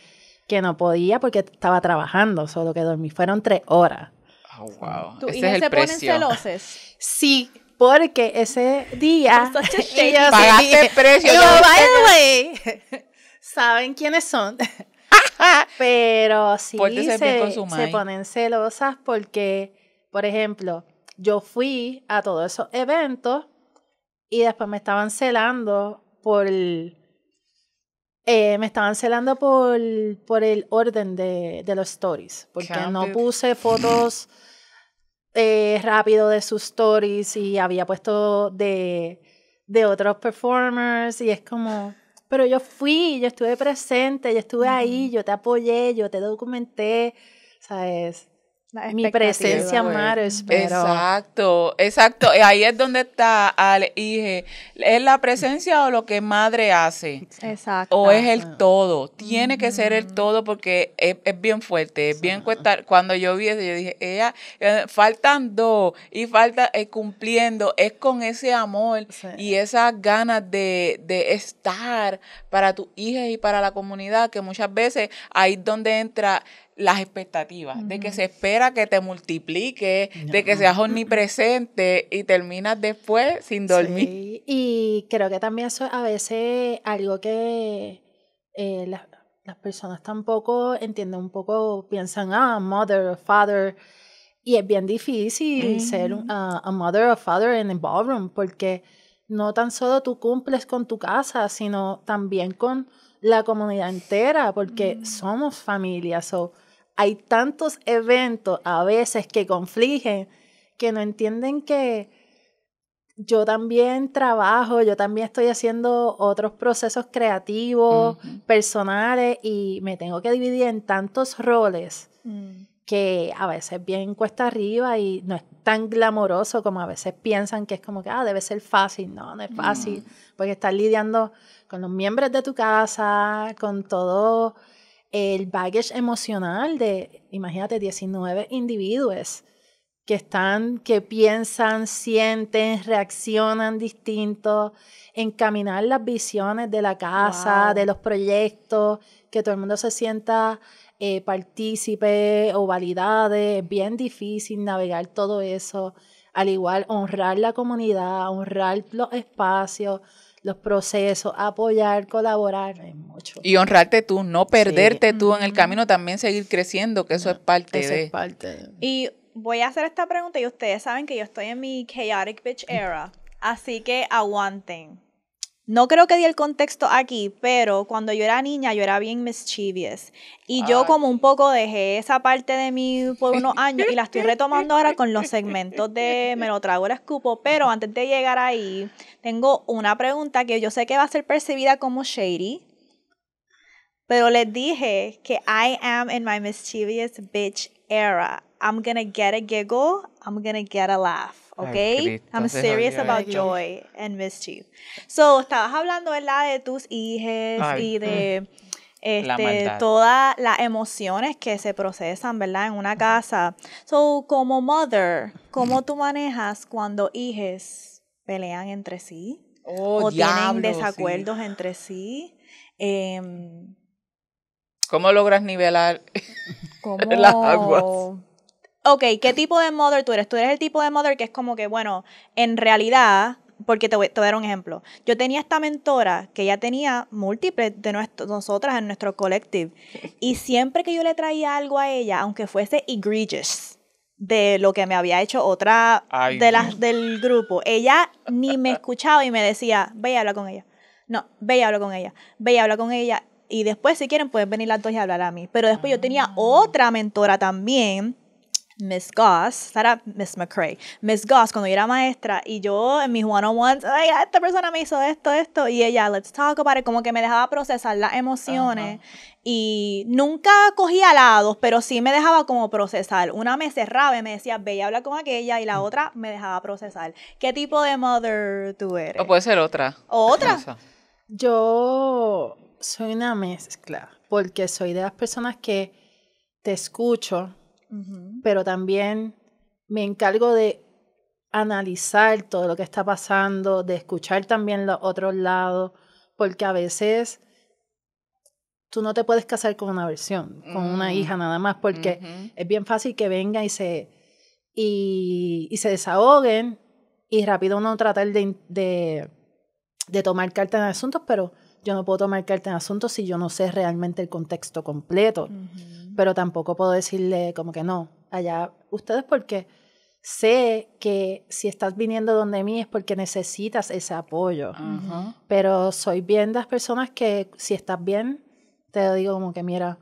que no podía porque estaba trabajando, solo que dormí, fueron tres horas Oh, wow. es se ponen celosas? Sí, porque ese día pagaste precio. Yo, by the way, saben quiénes son. Pero sí se, ponen celosas porque, por ejemplo, yo fui a todos esos eventos y después me estaban celando por eh, me estaban celando por, por el orden de, de los stories, porque no puse fotos eh, rápido de sus stories y había puesto de, de otros performers y es como, pero yo fui, yo estuve presente, yo estuve ahí, yo te apoyé, yo te documenté, ¿sabes? mi presencia madre, eh. pero... Exacto, exacto. Eh, ahí es donde está, al hijo ¿es la presencia o lo que madre hace? Exacto. O es el todo. Tiene que ser el mm. todo porque es, bien fuerte, es bien cuesta. Cuando yo vi eso, yo dije, ella, eh, faltan dos y falta cumpliendo. Es con ese amor y esas ganas de, de estar para tus hijas y para la comunidad, que muchas veces ahí es donde entra las expectativas, de que se espera que te multiplique, de que seas omnipresente y terminas después sin dormir. Y creo que también eso a veces algo que eh, las, personas tampoco entienden un poco, piensan, ah, mother, father, y es bien difícil ser ah, a mother o father en el ballroom, porque no tan solo tú cumples con tu casa, sino también con la comunidad entera, porque somos familia, so, hay tantos eventos a veces que confligen, que no entienden que yo también trabajo, yo también estoy haciendo otros procesos creativos, personales, y me tengo que dividir en tantos roles mm. que a veces bien cuesta arriba y no es tan glamoroso como a veces piensan que es como que, ah, debe ser fácil, no, no es fácil, porque estás lidiando con los miembros de tu casa, con todo el baggage emocional de, imagínate, 19 individuos que están, que piensan, sienten, reaccionan distintos encaminar las visiones de la casa, de los proyectos, que todo el mundo se sienta eh, partícipe o validade, es bien difícil navegar todo eso, al igual honrar la comunidad, honrar los espacios, los procesos, apoyar, colaborar, mucho. Y honrarte tú, no perderte tú en el camino, también seguir creciendo, que eso es ah, parte Es parte Y voy a hacer esta pregunta y ustedes saben que yo estoy en mi chaotic bitch era, así que aguanten. No creo que di el contexto aquí, pero cuando yo era niña yo era bien mischievous. Y yo ah, como un poco dejé esa parte de mí por unos años y la estoy retomando ahora con los segmentos de Me lo trago, el escupo. Pero antes de llegar ahí, tengo una pregunta que yo sé que va a ser percibida como shady. Pero les dije que I am in my mischievous bitch era. I'm gonna get a giggle, I'm gonna get a laugh. Ok, I'm serious about joy and mischief. So, estabas hablando, ¿verdad? De tus hijas y de mm. este, todas las emociones que se procesan, ¿verdad? En una casa. So, como mother, ¿cómo tú manejas cuando hijos pelean entre sí? Oh, o tienen desacuerdos entre sí. Em, ¿Cómo logras nivelar ¿Cómo las aguas? ok, ¿qué tipo de mother tú eres? Tú eres el tipo de mother que es como que, bueno, en realidad, porque te voy, a dar un ejemplo. Yo tenía esta mentora que ya tenía múltiples de nosotras en nuestro collective. Y siempre que yo le traía algo a ella, aunque fuese egregious, de lo que me había hecho otra de las del grupo. Ella ni me escuchaba y me decía, ve y habla con ella. No, ve y habla con ella. Ve y habla con ella. Y después, si quieren, pueden venir las dos y hablar a mí. Pero después yo tenía ah. otra mentora también Miss Goss, era Miss McCray, Miss Goss, cuando yo era maestra, y yo en mis one-on-ones, ay, esta persona me hizo esto, esto, y ella, let's talk about it, como que me dejaba procesar las emociones, y nunca cogía lados, pero sí me dejaba como procesar. Una me cerraba y me decía, ve y habla con aquella, y la mm. otra me dejaba procesar. ¿Qué tipo de mother tú eres? O puede ser otra. otra? Yo soy una mezcla, porque soy de las personas que te escucho, pero también me encargo de analizar todo lo que está pasando, de escuchar también los otros lados, porque a veces tú no te puedes casar con una versión, con una mm, hija nada más, porque es bien fácil que venga y se, y, se desahoguen y rápido uno tratar de, de, tomar carta en asuntos, pero yo no puedo tomar carta en asuntos si yo no sé realmente el contexto completo pero tampoco puedo decirle como que no, allá ustedes porque sé que si estás viniendo donde mí es porque necesitas ese apoyo, pero soy bien de las personas que si estás bien, te digo como que mira,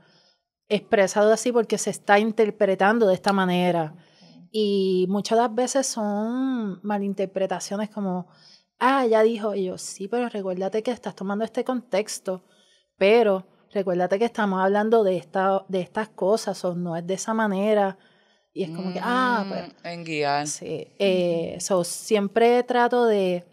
expresado así porque se está interpretando de esta manera. Y muchas de las veces son malinterpretaciones como, ah, ya dijo, yo, sí, pero recuérdate que estás tomando este contexto, pero recuérdate que estamos hablando de, esta, de estas cosas, o no es de esa manera. Y es como que, ah, mm, pues, En guía Sí. Eh, siempre trato de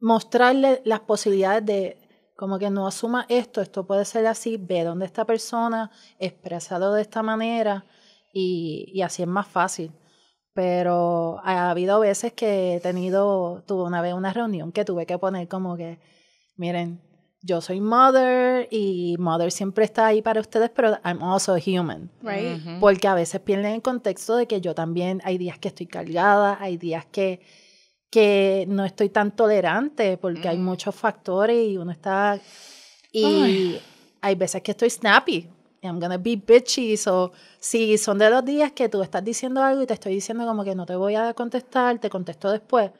mostrarle las posibilidades de, como que no asuma esto, esto puede ser así, ve dónde esta persona, expresado de esta manera, y, y así es más fácil. Pero ha habido veces que he tenido, tuve una vez una reunión que tuve que poner como que, miren, yo soy mother y mother siempre está ahí para ustedes, pero I'm also human. Right. Porque a veces pierden el contexto de que yo también hay días que estoy cargada, hay días que, que no estoy tan tolerante porque hay mm. muchos factores y uno está... Y hay veces que estoy snappy. I'm gonna be bitchy. So, si son de los días que tú estás diciendo algo y te estoy diciendo como que no te voy a contestar, te contesto después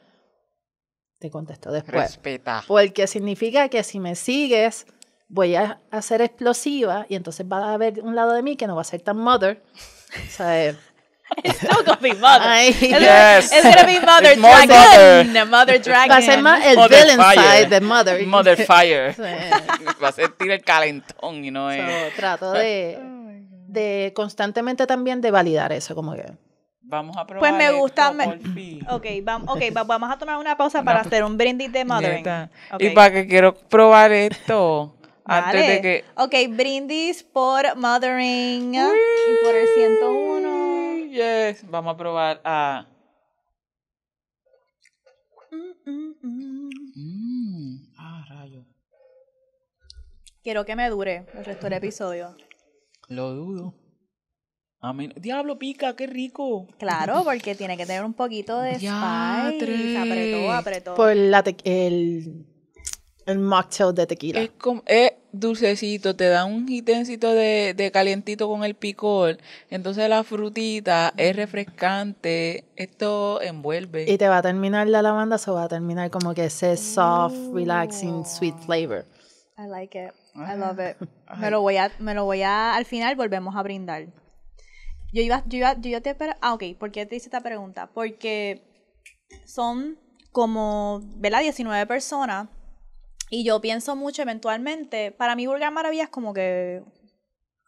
te contesto después. Respeta. Porque significa que si me sigues, voy a, ser explosiva y entonces va a haber un lado de mí que no va a ser tan mother. O eh, It's not gonna be mother. it's, yes. it's gonna be mother dragon. Mother. dragon. Va a ser más el villain fire. side de mother. Mother fire. Va a sentir el calentón y no es. trato de, de constantemente también de validar eso, como que Vamos a probar. Pues me gusta. Me... Ok, vamos, okay, vamos a tomar una pausa para hacer un brindis de Mothering. Y para que quiero probar esto. antes de que. Ok, brindis por Mothering y por el 101. Yes, vamos a probar a. Mm, mm, mm. Ah, quiero que me dure el resto del episodio. Lo dudo. Diablo, pica, qué rico. Claro, porque tiene que tener un poquito de spice. Apretó, apretó. Por el, el mocktail de tequila. Es, como, es dulcecito, te da un jitencito de, de calientito con el picor. Entonces la frutita es refrescante. Esto envuelve. Y te va a terminar la lavanda, se va a terminar como que ese soft, relaxing, sweet flavor. I like it. I ah. love it. Me lo voy a, me lo voy a, al final volvemos a brindar. Yo iba, yo iba, yo te, ah, ok, ¿por qué te hice esta pregunta? Porque son como, ¿verdad? 19 personas y yo pienso mucho eventualmente, para mí vulgar Maravilla es como que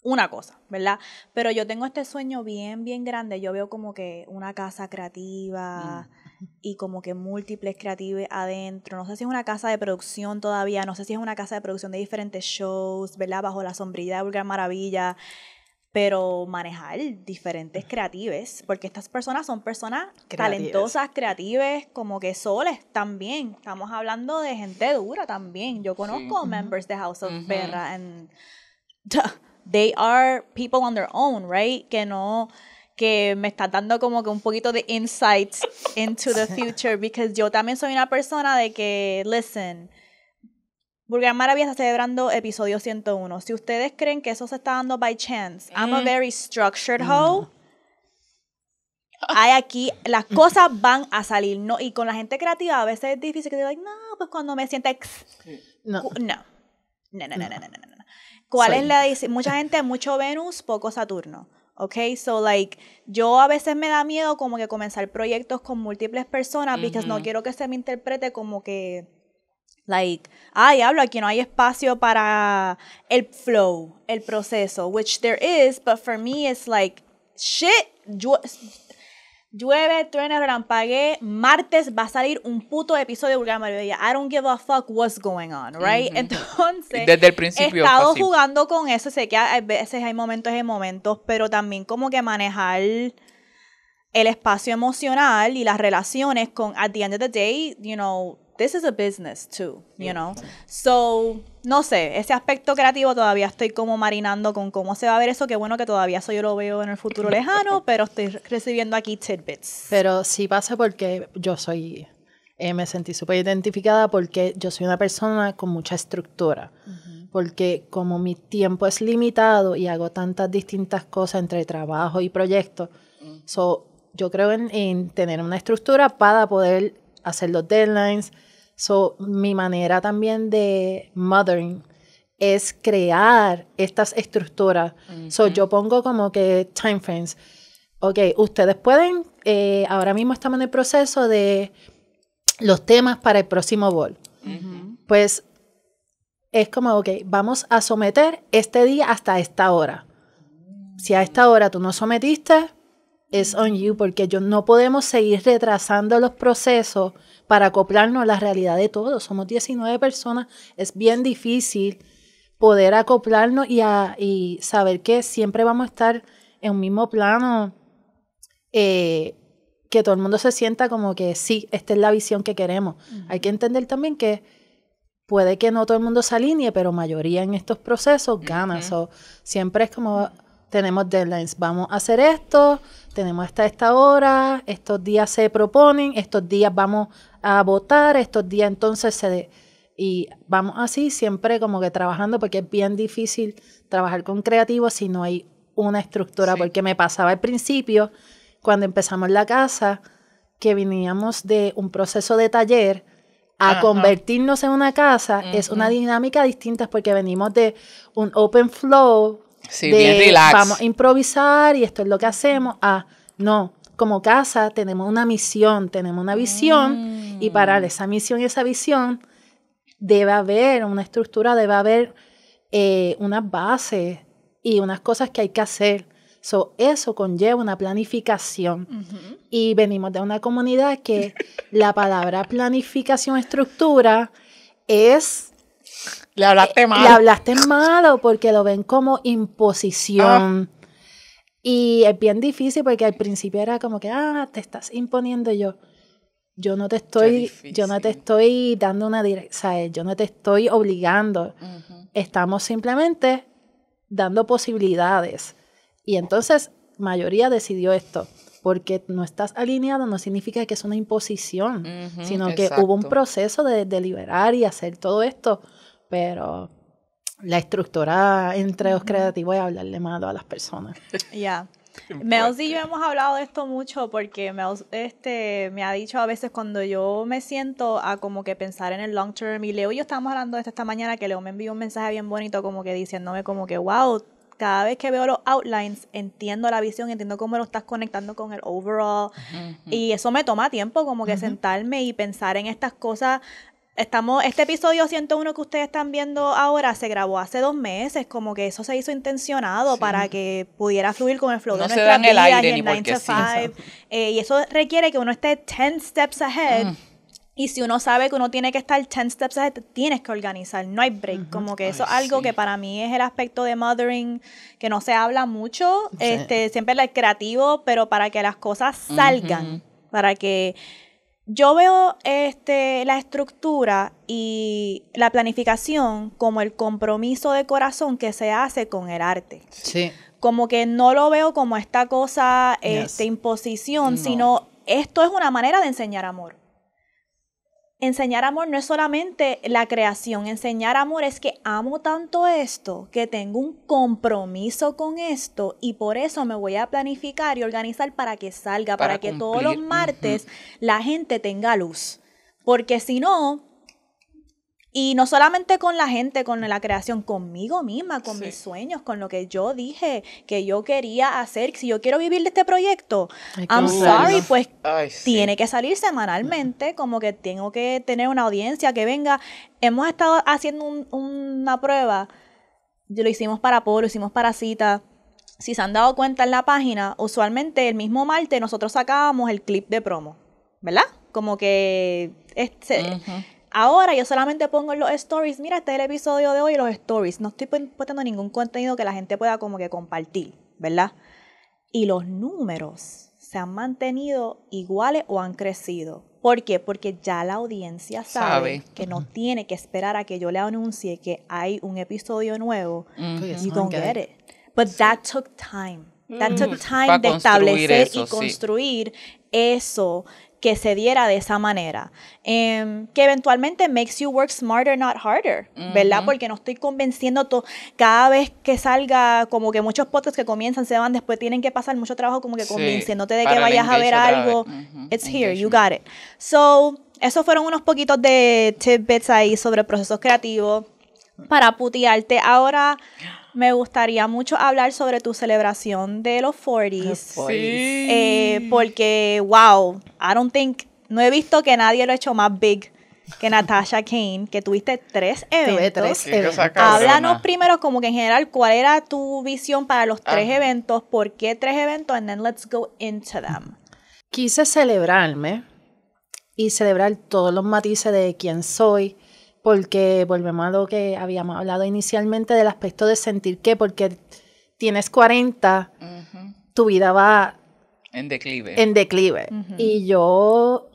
una cosa, ¿verdad? Pero yo tengo este sueño bien, bien grande. Yo veo como que una casa creativa mm. y como que múltiples creativos adentro. No sé si es una casa de producción todavía, no sé si es una casa de producción de diferentes shows, ¿verdad? Bajo la sombrilla de Vulgar Maravilla pero manejar diferentes creatives, porque estas personas son personas talentosas, creatives como que soles también. Estamos hablando de gente dura también. Yo conozco members de House of and they are people on their own, right? Que no que me está dando como que un poquito de insights into the future because yo también soy una persona de que listen, Vulgar Maravilla está celebrando episodio 101. Si ustedes creen que eso se está dando by chance, I'm a mm. very structured mm. hoe. Hay aquí, las cosas van a salir, ¿no? Y con la gente creativa a veces es difícil que no, pues cuando me sienta ex. No. No. No, no, no, no, no, ¿Cuál es la Mucha gente, mucho Venus, poco Saturno. ¿ok? So, like, yo a veces me da miedo como que comenzar proyectos con múltiples personas, porque no quiero que se me interprete como que Like, ah, hablo aquí no hay espacio para el flow, el proceso, which there is, but for me it's like, shit, llueve, truena, relampague, martes va a salir un puto episodio de Vulgar Maravilla. I don't give a fuck what's going on, right? Entonces, desde el principio he estado jugando con eso, sé que a veces hay momentos y momentos, pero también como que manejar el espacio emocional y las relaciones con, at the end of the day, you know, this is a business too, you know. So, no sé, ese aspecto creativo todavía estoy como marinando con cómo se va a ver eso. Qué bueno que todavía eso yo lo veo en el futuro lejano, pero estoy recibiendo aquí tidbits. Pero sí pasa porque yo soy, eh, me sentí súper identificada porque yo soy una persona con mucha estructura. Porque como mi tiempo es limitado y hago tantas distintas cosas entre trabajo y proyectos, mm. yo creo en, en tener una estructura para poder hacer los deadlines, So, mi manera también de mothering es crear estas estructuras. So, yo pongo como que time frames. Ok, ustedes pueden, eh, ahora mismo estamos en el proceso de los temas para el próximo bol. Pues es como, ok, vamos a someter este día hasta esta hora. Si a esta hora tú no sometiste, es on you, porque yo, no podemos seguir retrasando los procesos para acoplarnos a la realidad de todos. Somos 19 personas, es bien difícil poder acoplarnos y, saber que siempre vamos a estar en un mismo plano, eh, que todo el mundo se sienta como que sí, esta es la visión que queremos. Hay que entender también que puede que no todo el mundo se alinee, pero mayoría en estos procesos gana. o siempre es como tenemos deadlines, vamos a hacer esto, tenemos hasta esta hora, estos días se proponen, estos días vamos a votar estos días, entonces se... y vamos así, siempre como que trabajando, porque es bien difícil trabajar con creativos si no hay una estructura, porque me pasaba al principio, cuando empezamos la casa, que veníamos de un proceso de taller a convertirnos en una casa, es una dinámica distinta porque venimos de un open flow, sí, bien vamos a improvisar y esto es lo que hacemos, a no, como casa tenemos una misión, tenemos una visión y para mm. esa misión y esa visión debe haber una estructura, debe haber eh, unas bases y unas cosas que hay que hacer. So, eso conlleva una planificación. Y venimos de una comunidad que la palabra planificación, estructura, es... Le hablaste eh, mal. Le hablaste malo porque lo ven como imposición. Ah. Y es bien difícil porque al principio era como que, ah, te estás imponiendo yo. Yo no te estoy, yo no te estoy dando una dirección, yo no te estoy obligando. Estamos simplemente dando posibilidades. Y entonces, mayoría decidió esto. Porque no estás alineado no significa que es una imposición, sino que hubo un proceso de deliberar y hacer todo esto. Pero la estructura entre los creativos y hablarle más a las personas. Ya. Yeah. Mel y yo hemos hablado de esto mucho porque Mel este, me ha dicho a veces cuando yo me siento a como que pensar en el long term y Leo y yo estábamos hablando de esto esta mañana que Leo me envió un mensaje bien bonito como que diciéndome como que wow, cada vez que veo los outlines entiendo la visión, entiendo cómo lo estás conectando con el overall y eso me toma tiempo como que sentarme y pensar en estas cosas Estamos, este episodio 101 que ustedes están viendo ahora se grabó hace dos meses, como que eso se hizo intencionado para que pudiera fluir con el flow de nuestra vida y el 9 eh, y eso requiere que uno esté 10 steps ahead. Mm. Y si uno sabe que uno tiene que estar 10 steps ahead, tienes que organizar, no hay break. Como que eso es algo que para mí es el aspecto de mothering, que no se habla mucho, este, siempre el creativo, pero para que las cosas salgan, para que yo veo este, la estructura y la planificación como el compromiso de corazón que se hace con el arte. Sí. Como que no lo veo como esta cosa, de este, imposición, sino esto es una manera de enseñar amor enseñar amor no es solamente la creación, enseñar amor es que amo tanto esto, que tengo un compromiso con esto y por eso me voy a planificar y organizar para que salga, para, que todos los martes la gente tenga luz. Porque si no, y no solamente con la gente, con la creación, conmigo misma, con mis sueños, con lo que yo dije que yo quería hacer. Si yo quiero vivir de este proyecto, I'm sorry, pues tiene que salir semanalmente, como que tengo que tener una audiencia que venga. Hemos estado haciendo una prueba, lo hicimos para poro lo hicimos para cita. Si se han dado cuenta en la página, usualmente el mismo martes nosotros sacábamos el clip de promo, ¿verdad? Como que... Este, Ahora yo solamente pongo los stories, mira, este es el episodio de hoy, los stories. No estoy poniendo ningún contenido que la gente pueda como que compartir, ¿verdad? Y los números se han mantenido iguales o han crecido. ¿Por qué? Porque ya la audiencia sabe, que no tiene que esperar a que yo le anuncie que hay un episodio nuevo. You don't get it. But that took time. That took time de establecer y construir eso que se diera de esa manera. Em, que eventualmente makes you work smarter, not harder, ¿verdad? Porque no estoy convenciendo cada vez que salga, como que muchos podcasts que comienzan, se van, después tienen que pasar mucho trabajo como que convenciéndote de que vayas a ver algo. It's here, you got it. So, esos fueron unos poquitos de tidbits ahí sobre procesos creativos para putearte. Ahora me gustaría mucho hablar sobre tu celebración de los 40s. Eh, porque, wow, I don't think, no he visto que nadie lo ha hecho más big que Natasha Kane, que tuviste tres eventos. Tuve tres eventos. Háblanos primero como que en general, ¿cuál era tu visión para los tres ah. eventos? ¿Por qué tres eventos? And then let's go into them. Quise celebrarme y celebrar todos los matices de quién soy, porque volvemos a lo que habíamos hablado inicialmente del aspecto de sentir que porque tienes 40, tu vida va... En declive. En declive. Y yo,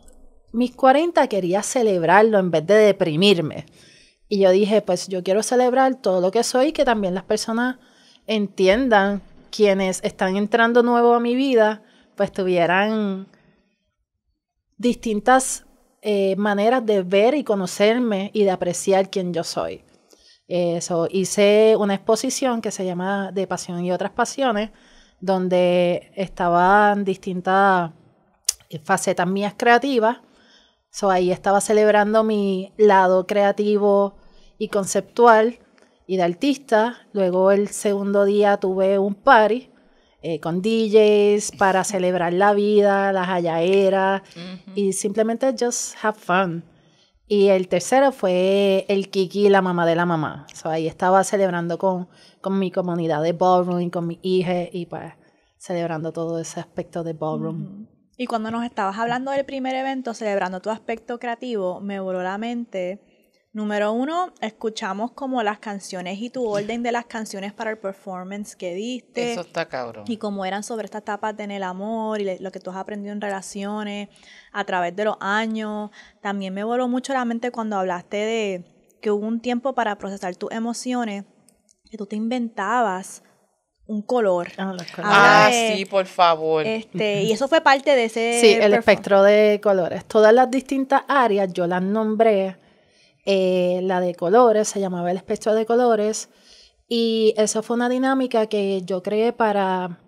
mis 40, quería celebrarlo en vez de deprimirme. Y yo dije, pues yo quiero celebrar todo lo que soy y que también las personas entiendan quienes están entrando nuevo a mi vida, pues tuvieran distintas eh, maneras de ver y conocerme y de apreciar quién yo soy. Eso, hice una exposición que se llama De Pasión y otras Pasiones, donde estaban distintas facetas mías creativas. So, ahí estaba celebrando mi lado creativo y conceptual y de artista. Luego el segundo día tuve un party eh, con DJs para celebrar la vida, las hallaeras y simplemente just have fun. Y el tercero fue el Kiki, la mamá de la mamá. ahí estaba celebrando con, con mi comunidad de ballroom con mi hija y pues celebrando todo ese aspecto de ballroom. Y cuando nos estabas hablando del primer evento, celebrando tu aspecto creativo, me voló la mente Número uno, escuchamos como las canciones y tu orden de las canciones para el performance que diste. Eso está cabrón. Y cómo eran sobre estas etapas en el amor y lo que tú has aprendido en relaciones a través de los años. También me voló mucho la mente cuando hablaste de que hubo un tiempo para procesar tus emociones que tú te inventabas un color. Ah, ah sí, por favor. Este, y eso fue parte de ese... Sí, el espectro de colores. Todas las distintas áreas yo las nombré eh, la de colores, se llamaba el espectro de colores, y esa fue una dinámica que yo creé para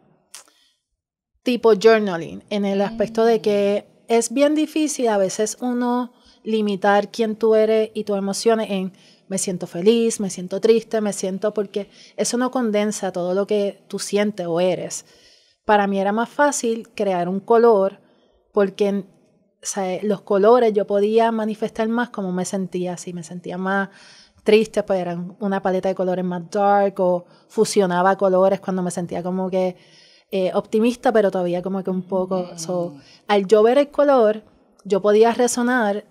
tipo journaling, en el aspecto de que mm. es bien difícil a veces uno limitar quién tú eres y tus emociones en me siento feliz, me siento triste, me siento porque eso no condensa todo lo que tú sientes o eres. Para mí era más fácil crear un color porque los colores yo podía manifestar más como me sentía, si me sentía más triste, pues era una paleta de colores más dark o fusionaba colores cuando me sentía como que eh, optimista, pero todavía como que un poco... Mm. al yo ver el color, yo podía resonar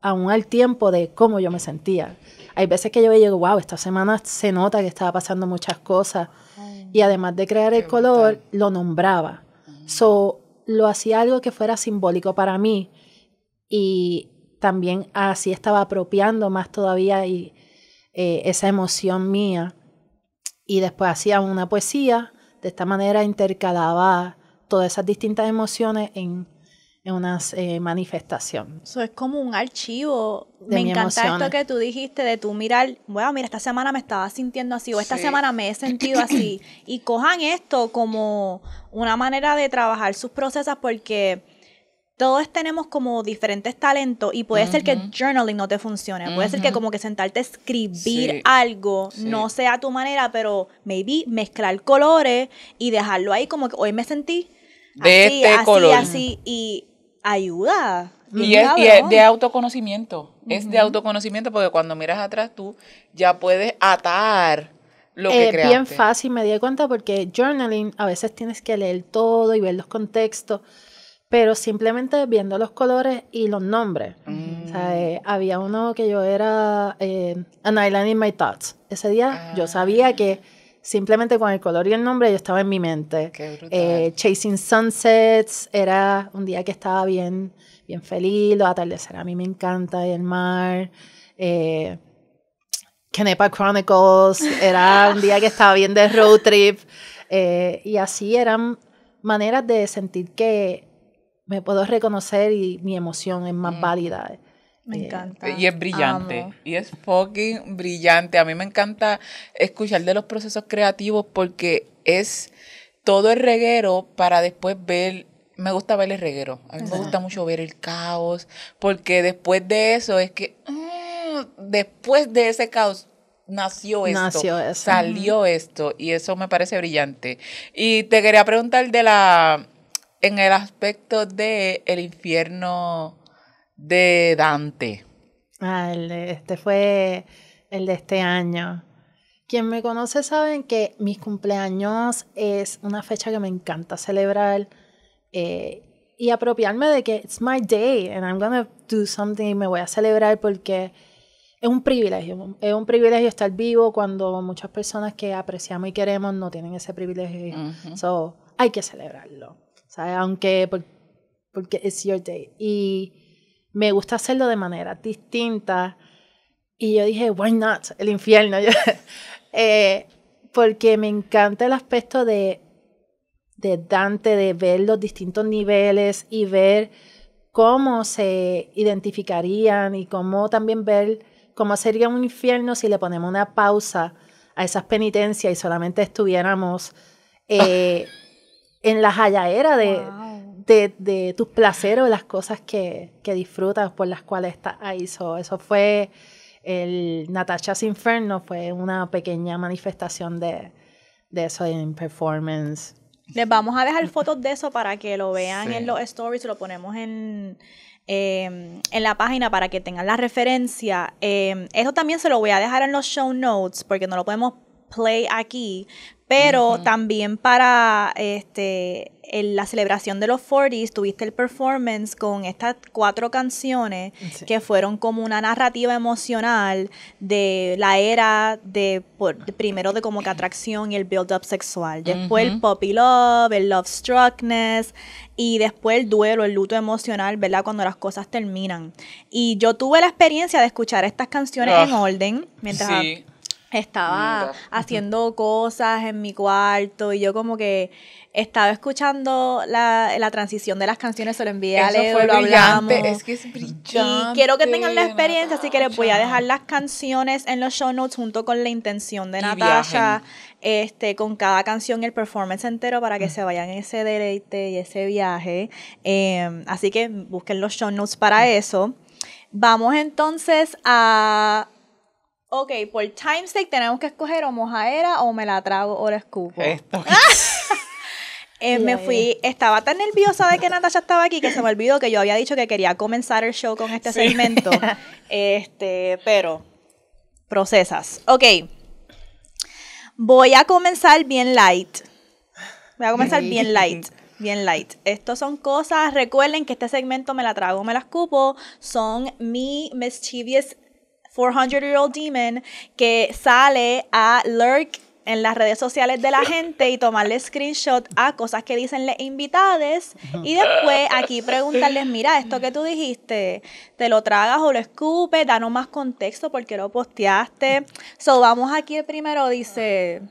aún al tiempo de cómo yo me sentía. Hay veces que yo veía digo, wow, esta semana se nota que estaba pasando muchas cosas. y además de crear el color, lo nombraba. So, lo hacía algo que fuera simbólico para mí y también así estaba apropiando más todavía eh, esa emoción mía. Y después hacía una poesía, de esta manera intercalaba todas esas distintas emociones en una eh, manifestación. Eso es como un archivo. me encanta esto que tú dijiste de tú mirar, bueno, mira, esta semana me estaba sintiendo así o esta semana me he sentido así. y cojan esto como una manera de trabajar sus procesos porque todos tenemos como diferentes talentos y puede ser que journaling no te funcione, puede ser que como que sentarte a escribir algo no sea tu manera, pero maybe mezclar colores y dejarlo ahí como que hoy me sentí así, este así, así y ayuda. Y es, de autoconocimiento, es de autoconocimiento porque cuando miras atrás tú ya puedes atar lo que creaste. Bien fácil, me di cuenta porque journaling a veces tienes que leer todo y ver los contextos, pero simplemente viendo los colores y los nombres. Mm. Eh, había uno que yo era eh, An Island in My Thoughts. Ese día yo ah. sabía que simplemente con el color y el nombre yo estaba en mi mente. Eh, Chasing Sunsets era un día que estaba bien, bien feliz, los atardecer a mí me encanta y el mar. Eh, Chronicles era un día que estaba bien de road trip. Eh, y así eran maneras de sentir que me puedo reconocer y mi emoción es más mm. válida. Me eh, encanta. Y es brillante. Y es fucking brillante. A mí me encanta escuchar de los procesos creativos porque es todo el reguero para después ver. Me gusta ver el reguero. A mí me gusta mucho ver el caos. Porque después de eso es que. Mm, después de ese caos, nació esto, salió esto, y eso me parece brillante. Y te quería preguntar de la, en el aspecto de el infierno de Dante. Ah, este fue el de este año. Quien me conoce saben que mis cumpleaños es una fecha que me encanta celebrar eh, y apropiarme de que it's my day and I'm gonna do something y me voy a celebrar porque es un privilegio. Es un privilegio estar vivo cuando muchas personas que apreciamos y queremos no tienen ese privilegio. So, hay que celebrarlo. ¿sabes? Aunque, porque it's your day. Y me gusta hacerlo de manera distinta. Y yo dije, why not? El infierno. Eh, porque me encanta el aspecto de, Dante, de ver los distintos niveles y ver cómo se identificarían y cómo también ver cómo sería un infierno si le ponemos una pausa a esas penitencias y solamente estuviéramos eh, en la era de de, tus placeres o las cosas que, que, disfrutas por las cuales estás ahí. eso fue el Natasha's Inferno, fue una pequeña manifestación de, de eso en performance. Les vamos a dejar fotos de eso para que lo vean en los stories, lo ponemos en, em, en la página para que tengan la referencia. Em, eso también se lo voy a dejar en los show notes porque no lo podemos play aquí, pero también para este, en la celebración de los 40s tuviste el performance con estas cuatro canciones que fueron como una narrativa emocional de la era de, primero de como que atracción y el build-up sexual, después el puppy love, el love struckness y después el duelo, el luto emocional, ¿verdad? Cuando las cosas terminan. Y yo tuve la experiencia de escuchar estas canciones en ah, orden mientras estaba haciendo cosas en mi cuarto y yo como que estaba escuchando la, transición de las canciones, se lo envié a Leo, lo hablamos. Es que es brillante. Y quiero que tengan la experiencia, así que les voy a dejar las canciones en los show notes junto con la intención de y Natasha, este, con cada canción el performance entero para que mm. se vayan ese deleite y ese viaje. Em, así que busquen los show notes para mm. eso. Vamos entonces a ok, por sake, tenemos que escoger o era o me la trago o la escupo. Eh, me fui, estaba tan nerviosa de que Natasha estaba aquí que se me olvidó que yo había dicho que quería comenzar el show con este segmento. Este, pero procesas. Ok. Voy a comenzar bien light. Voy a comenzar bien light. Bien light. Estos son cosas, recuerden que este segmento me la trago, me la escupo, Son mi mischievous 400 year old demon que sale a lurk en las redes sociales de la gente y tomarle screenshot a cosas que dicen las invitades y después aquí preguntarles, mira, esto que tú dijiste, ¿te lo tragas o lo escupes? Danos más contexto porque lo posteaste. So, vamos aquí el primero, dice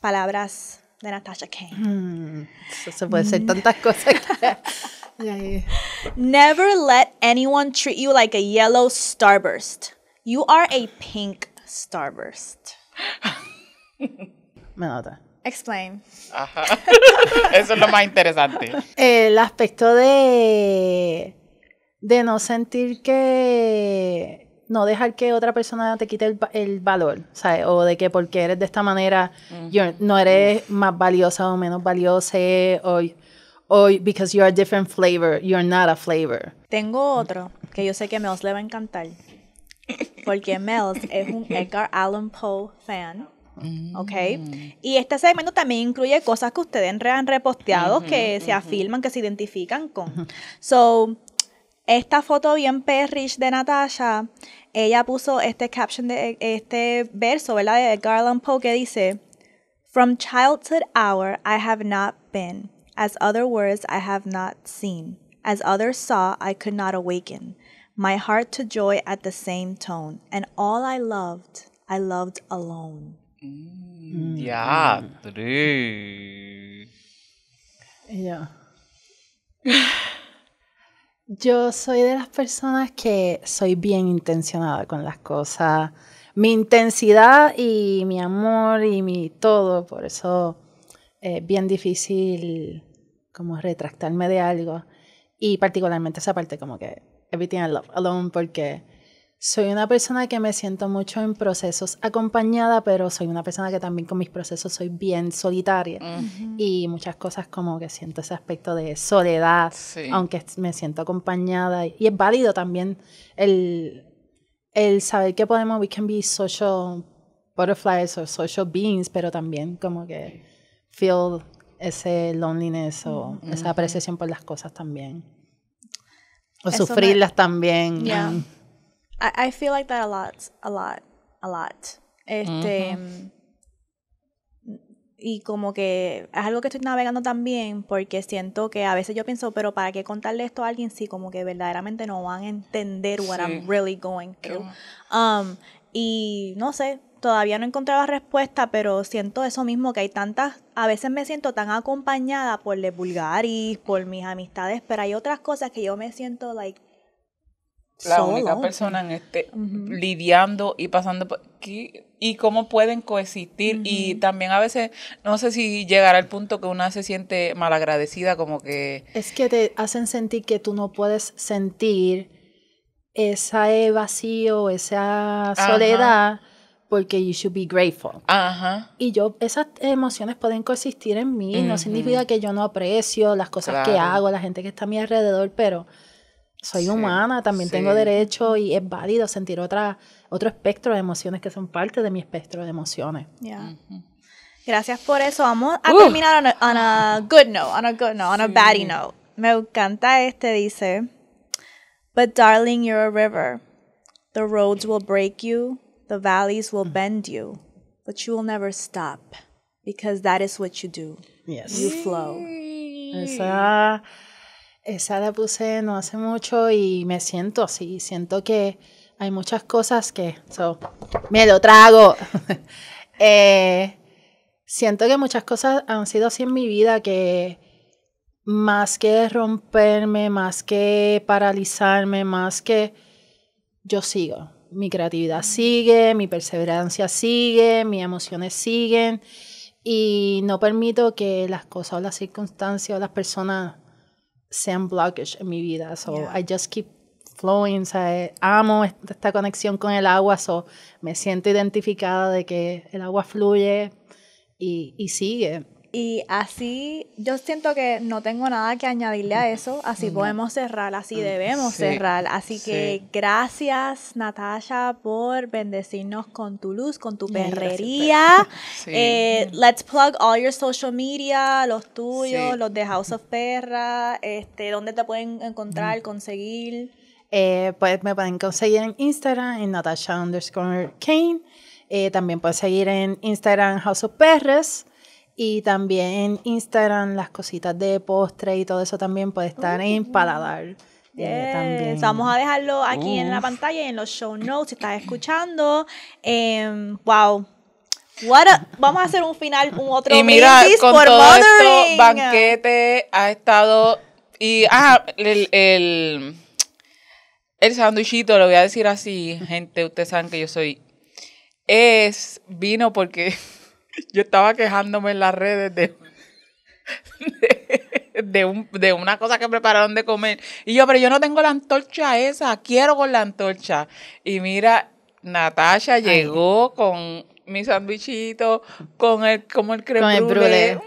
palabras de Natasha Kane. Hmm. eso se puede hacer tantas cosas Never let anyone treat you like a yellow starburst. You are a pink starburst. Me nota. Explain. Ajá. Eso es lo más interesante. El aspecto de, de no sentir que no dejar que otra persona te quite el, valor, O de que porque eres de esta manera, no eres más valiosa o menos valiosa, hoy hoy. because are a different flavor, you're not a flavor. Tengo otro que yo sé que a Meos le va a encantar porque Mel es un Edgar Allan Poe fan. Mm. ¿ok? Y este segmento también incluye cosas que ustedes han reposteado, que se afirman, que se identifican con. So, esta foto bien perrish de Natasha, ella puso este caption, de este verso, ¿verdad? De Garland Poe que dice, From childhood hour I have not been, as other words I have not seen, as others saw I could not awaken my heart to joy at the same tone, and all I loved, I loved alone. Mm. Ya, mm. Yo. Yo soy de las personas que soy bien intencionada con las cosas. Mi intensidad y mi amor y mi todo, por eso es bien difícil como retractarme de algo. Y particularmente esa parte como que Everything I Love Alone porque soy una persona que me siento mucho en procesos acompañada, pero soy una persona que también con mis procesos soy bien solitaria. Y muchas cosas como que siento ese aspecto de soledad, aunque me siento acompañada. Y es válido también el, saber que podemos, we can be social butterflies o social beings, pero también como que feel ese loneliness o esa apreciación por las cosas también. O sufrirlas también. Mm. I, feel like that a lot, a lot, a lot. Este, Y como que es algo que estoy navegando también porque siento que a veces yo pienso, pero ¿para qué contarle esto a alguien si como que verdaderamente no van a entender what I'm really going through? Y no sé, todavía no encontraba respuesta, pero siento eso mismo, que hay tantas, a veces me siento tan acompañada por le vulgaris, por mis amistades, pero hay otras cosas que yo me siento like... La única persona en este lidiando y pasando por y cómo pueden coexistir y también a veces no sé si llegará el punto que una se siente malagradecida como que es que te hacen sentir que tú no puedes sentir ese vacío, esa soledad, porque you should be grateful. Y yo, esas emociones pueden coexistir en mí, no significa que yo no aprecio las cosas que hago, la gente que está a mi alrededor, pero soy humana, también tengo derecho y es válido sentir otra, otro espectro de emociones que son parte de mi espectro de emociones. Gracias por eso. Vamos uh. a terminar on a, good note, on a good note, on a note. Me encanta este, dice. But darling, you're a river. The roads will break you, the valleys will mm. bend you, but you will never stop because that is what you do. Yes. You flow. Esa, la puse no hace mucho y me siento así, siento que hay muchas cosas que me lo trago. Eh, siento que muchas cosas han sido así en mi vida que más que romperme, más que paralizarme, más que yo sigo. Mi creatividad sigue, mi perseverancia sigue, mis emociones siguen y no permito que las cosas o las circunstancias o las personas sean blockage en mi vida. So I just keep flowing. Eh, amo esta conexión con el agua. So me siento identificada de que el agua fluye y, y sigue. Y así yo siento que no tengo nada que añadirle a eso, así podemos cerrar, así mm, debemos cerrar. Así que gracias Natasha por bendecirnos con tu luz, con tu perrería. Eh, let's plug all your social media, los tuyos, los de House of Perra, este, dónde te pueden encontrar, mm. conseguir. Eh, pues me pueden conseguir en Instagram, en Natasha underscore Kane. Eh, también puedes seguir en Instagram House of Perres. Y también en Instagram las cositas de postre y todo eso también puede estar en Paladar. Eh, vamos a dejarlo aquí en la pantalla en los show notes. Si estás escuchando, em, wow. vamos a hacer un final, un otro y por banquete ha estado y ah, el, el, el lo voy a decir así, gente, ustedes saben que yo soy es vino porque yo estaba quejándome en las redes de, de, una cosa que prepararon de comer. Y yo, pero yo no tengo la antorcha esa, quiero con la antorcha. Y mira, Natasha llegó con mi sandwichito, con el, como el creme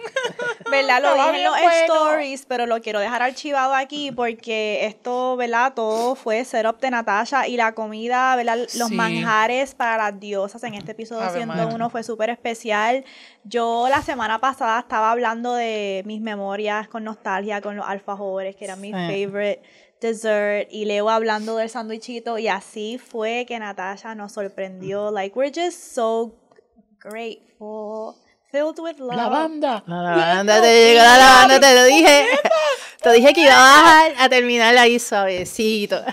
¿Verdad? Lo dije en los stories, pero lo quiero dejar archivado aquí porque esto, ¿verdad? Todo fue setup de Natasha y la comida, ¿verdad? Los manjares para las diosas en este episodio 101 fue súper especial. Yo la semana pasada estaba hablando de mis memorias con nostalgia, con los alfajores, que era mi favorite dessert y Leo hablando del sandwichito y así fue que Natasha nos sorprendió. Like we're just so grateful, filled with love. La banda. La, banda te llegó, la, banda te lo dije. Te dije que iba a bajar a terminar ahí suavecito.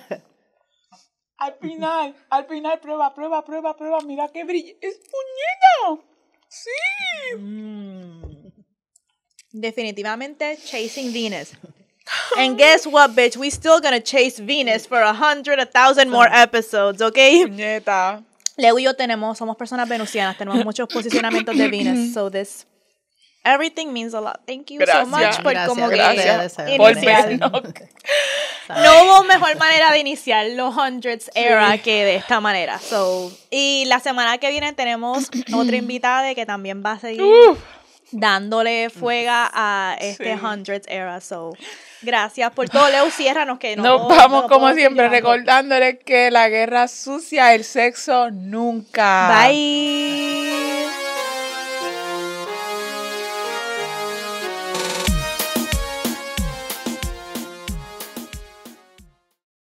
Al final, al final, prueba, prueba, prueba, prueba. Mira qué brilla. ¡Es puñeta! ¡Sí! Mm. Definitivamente, Chasing Venus. And guess what, bitch? We still gonna chase Venus for a hundred, a thousand more episodes, okay? Puñeta. Leo y yo tenemos, somos personas venusianas, tenemos muchos posicionamientos de Venus, so this Everything means a lot. Thank you so much por cómo como gracias. no hubo mejor manera de iniciar los hundreds era que de esta manera. So, y la semana que viene tenemos otra invitada que también va a seguir dándole fuega mm. a este Hundreds Era. So, gracias por todo, Leo Ciérranos. Que no Nos vamos, como siempre, recordándoles que la guerra sucia, el sexo nunca. Bye.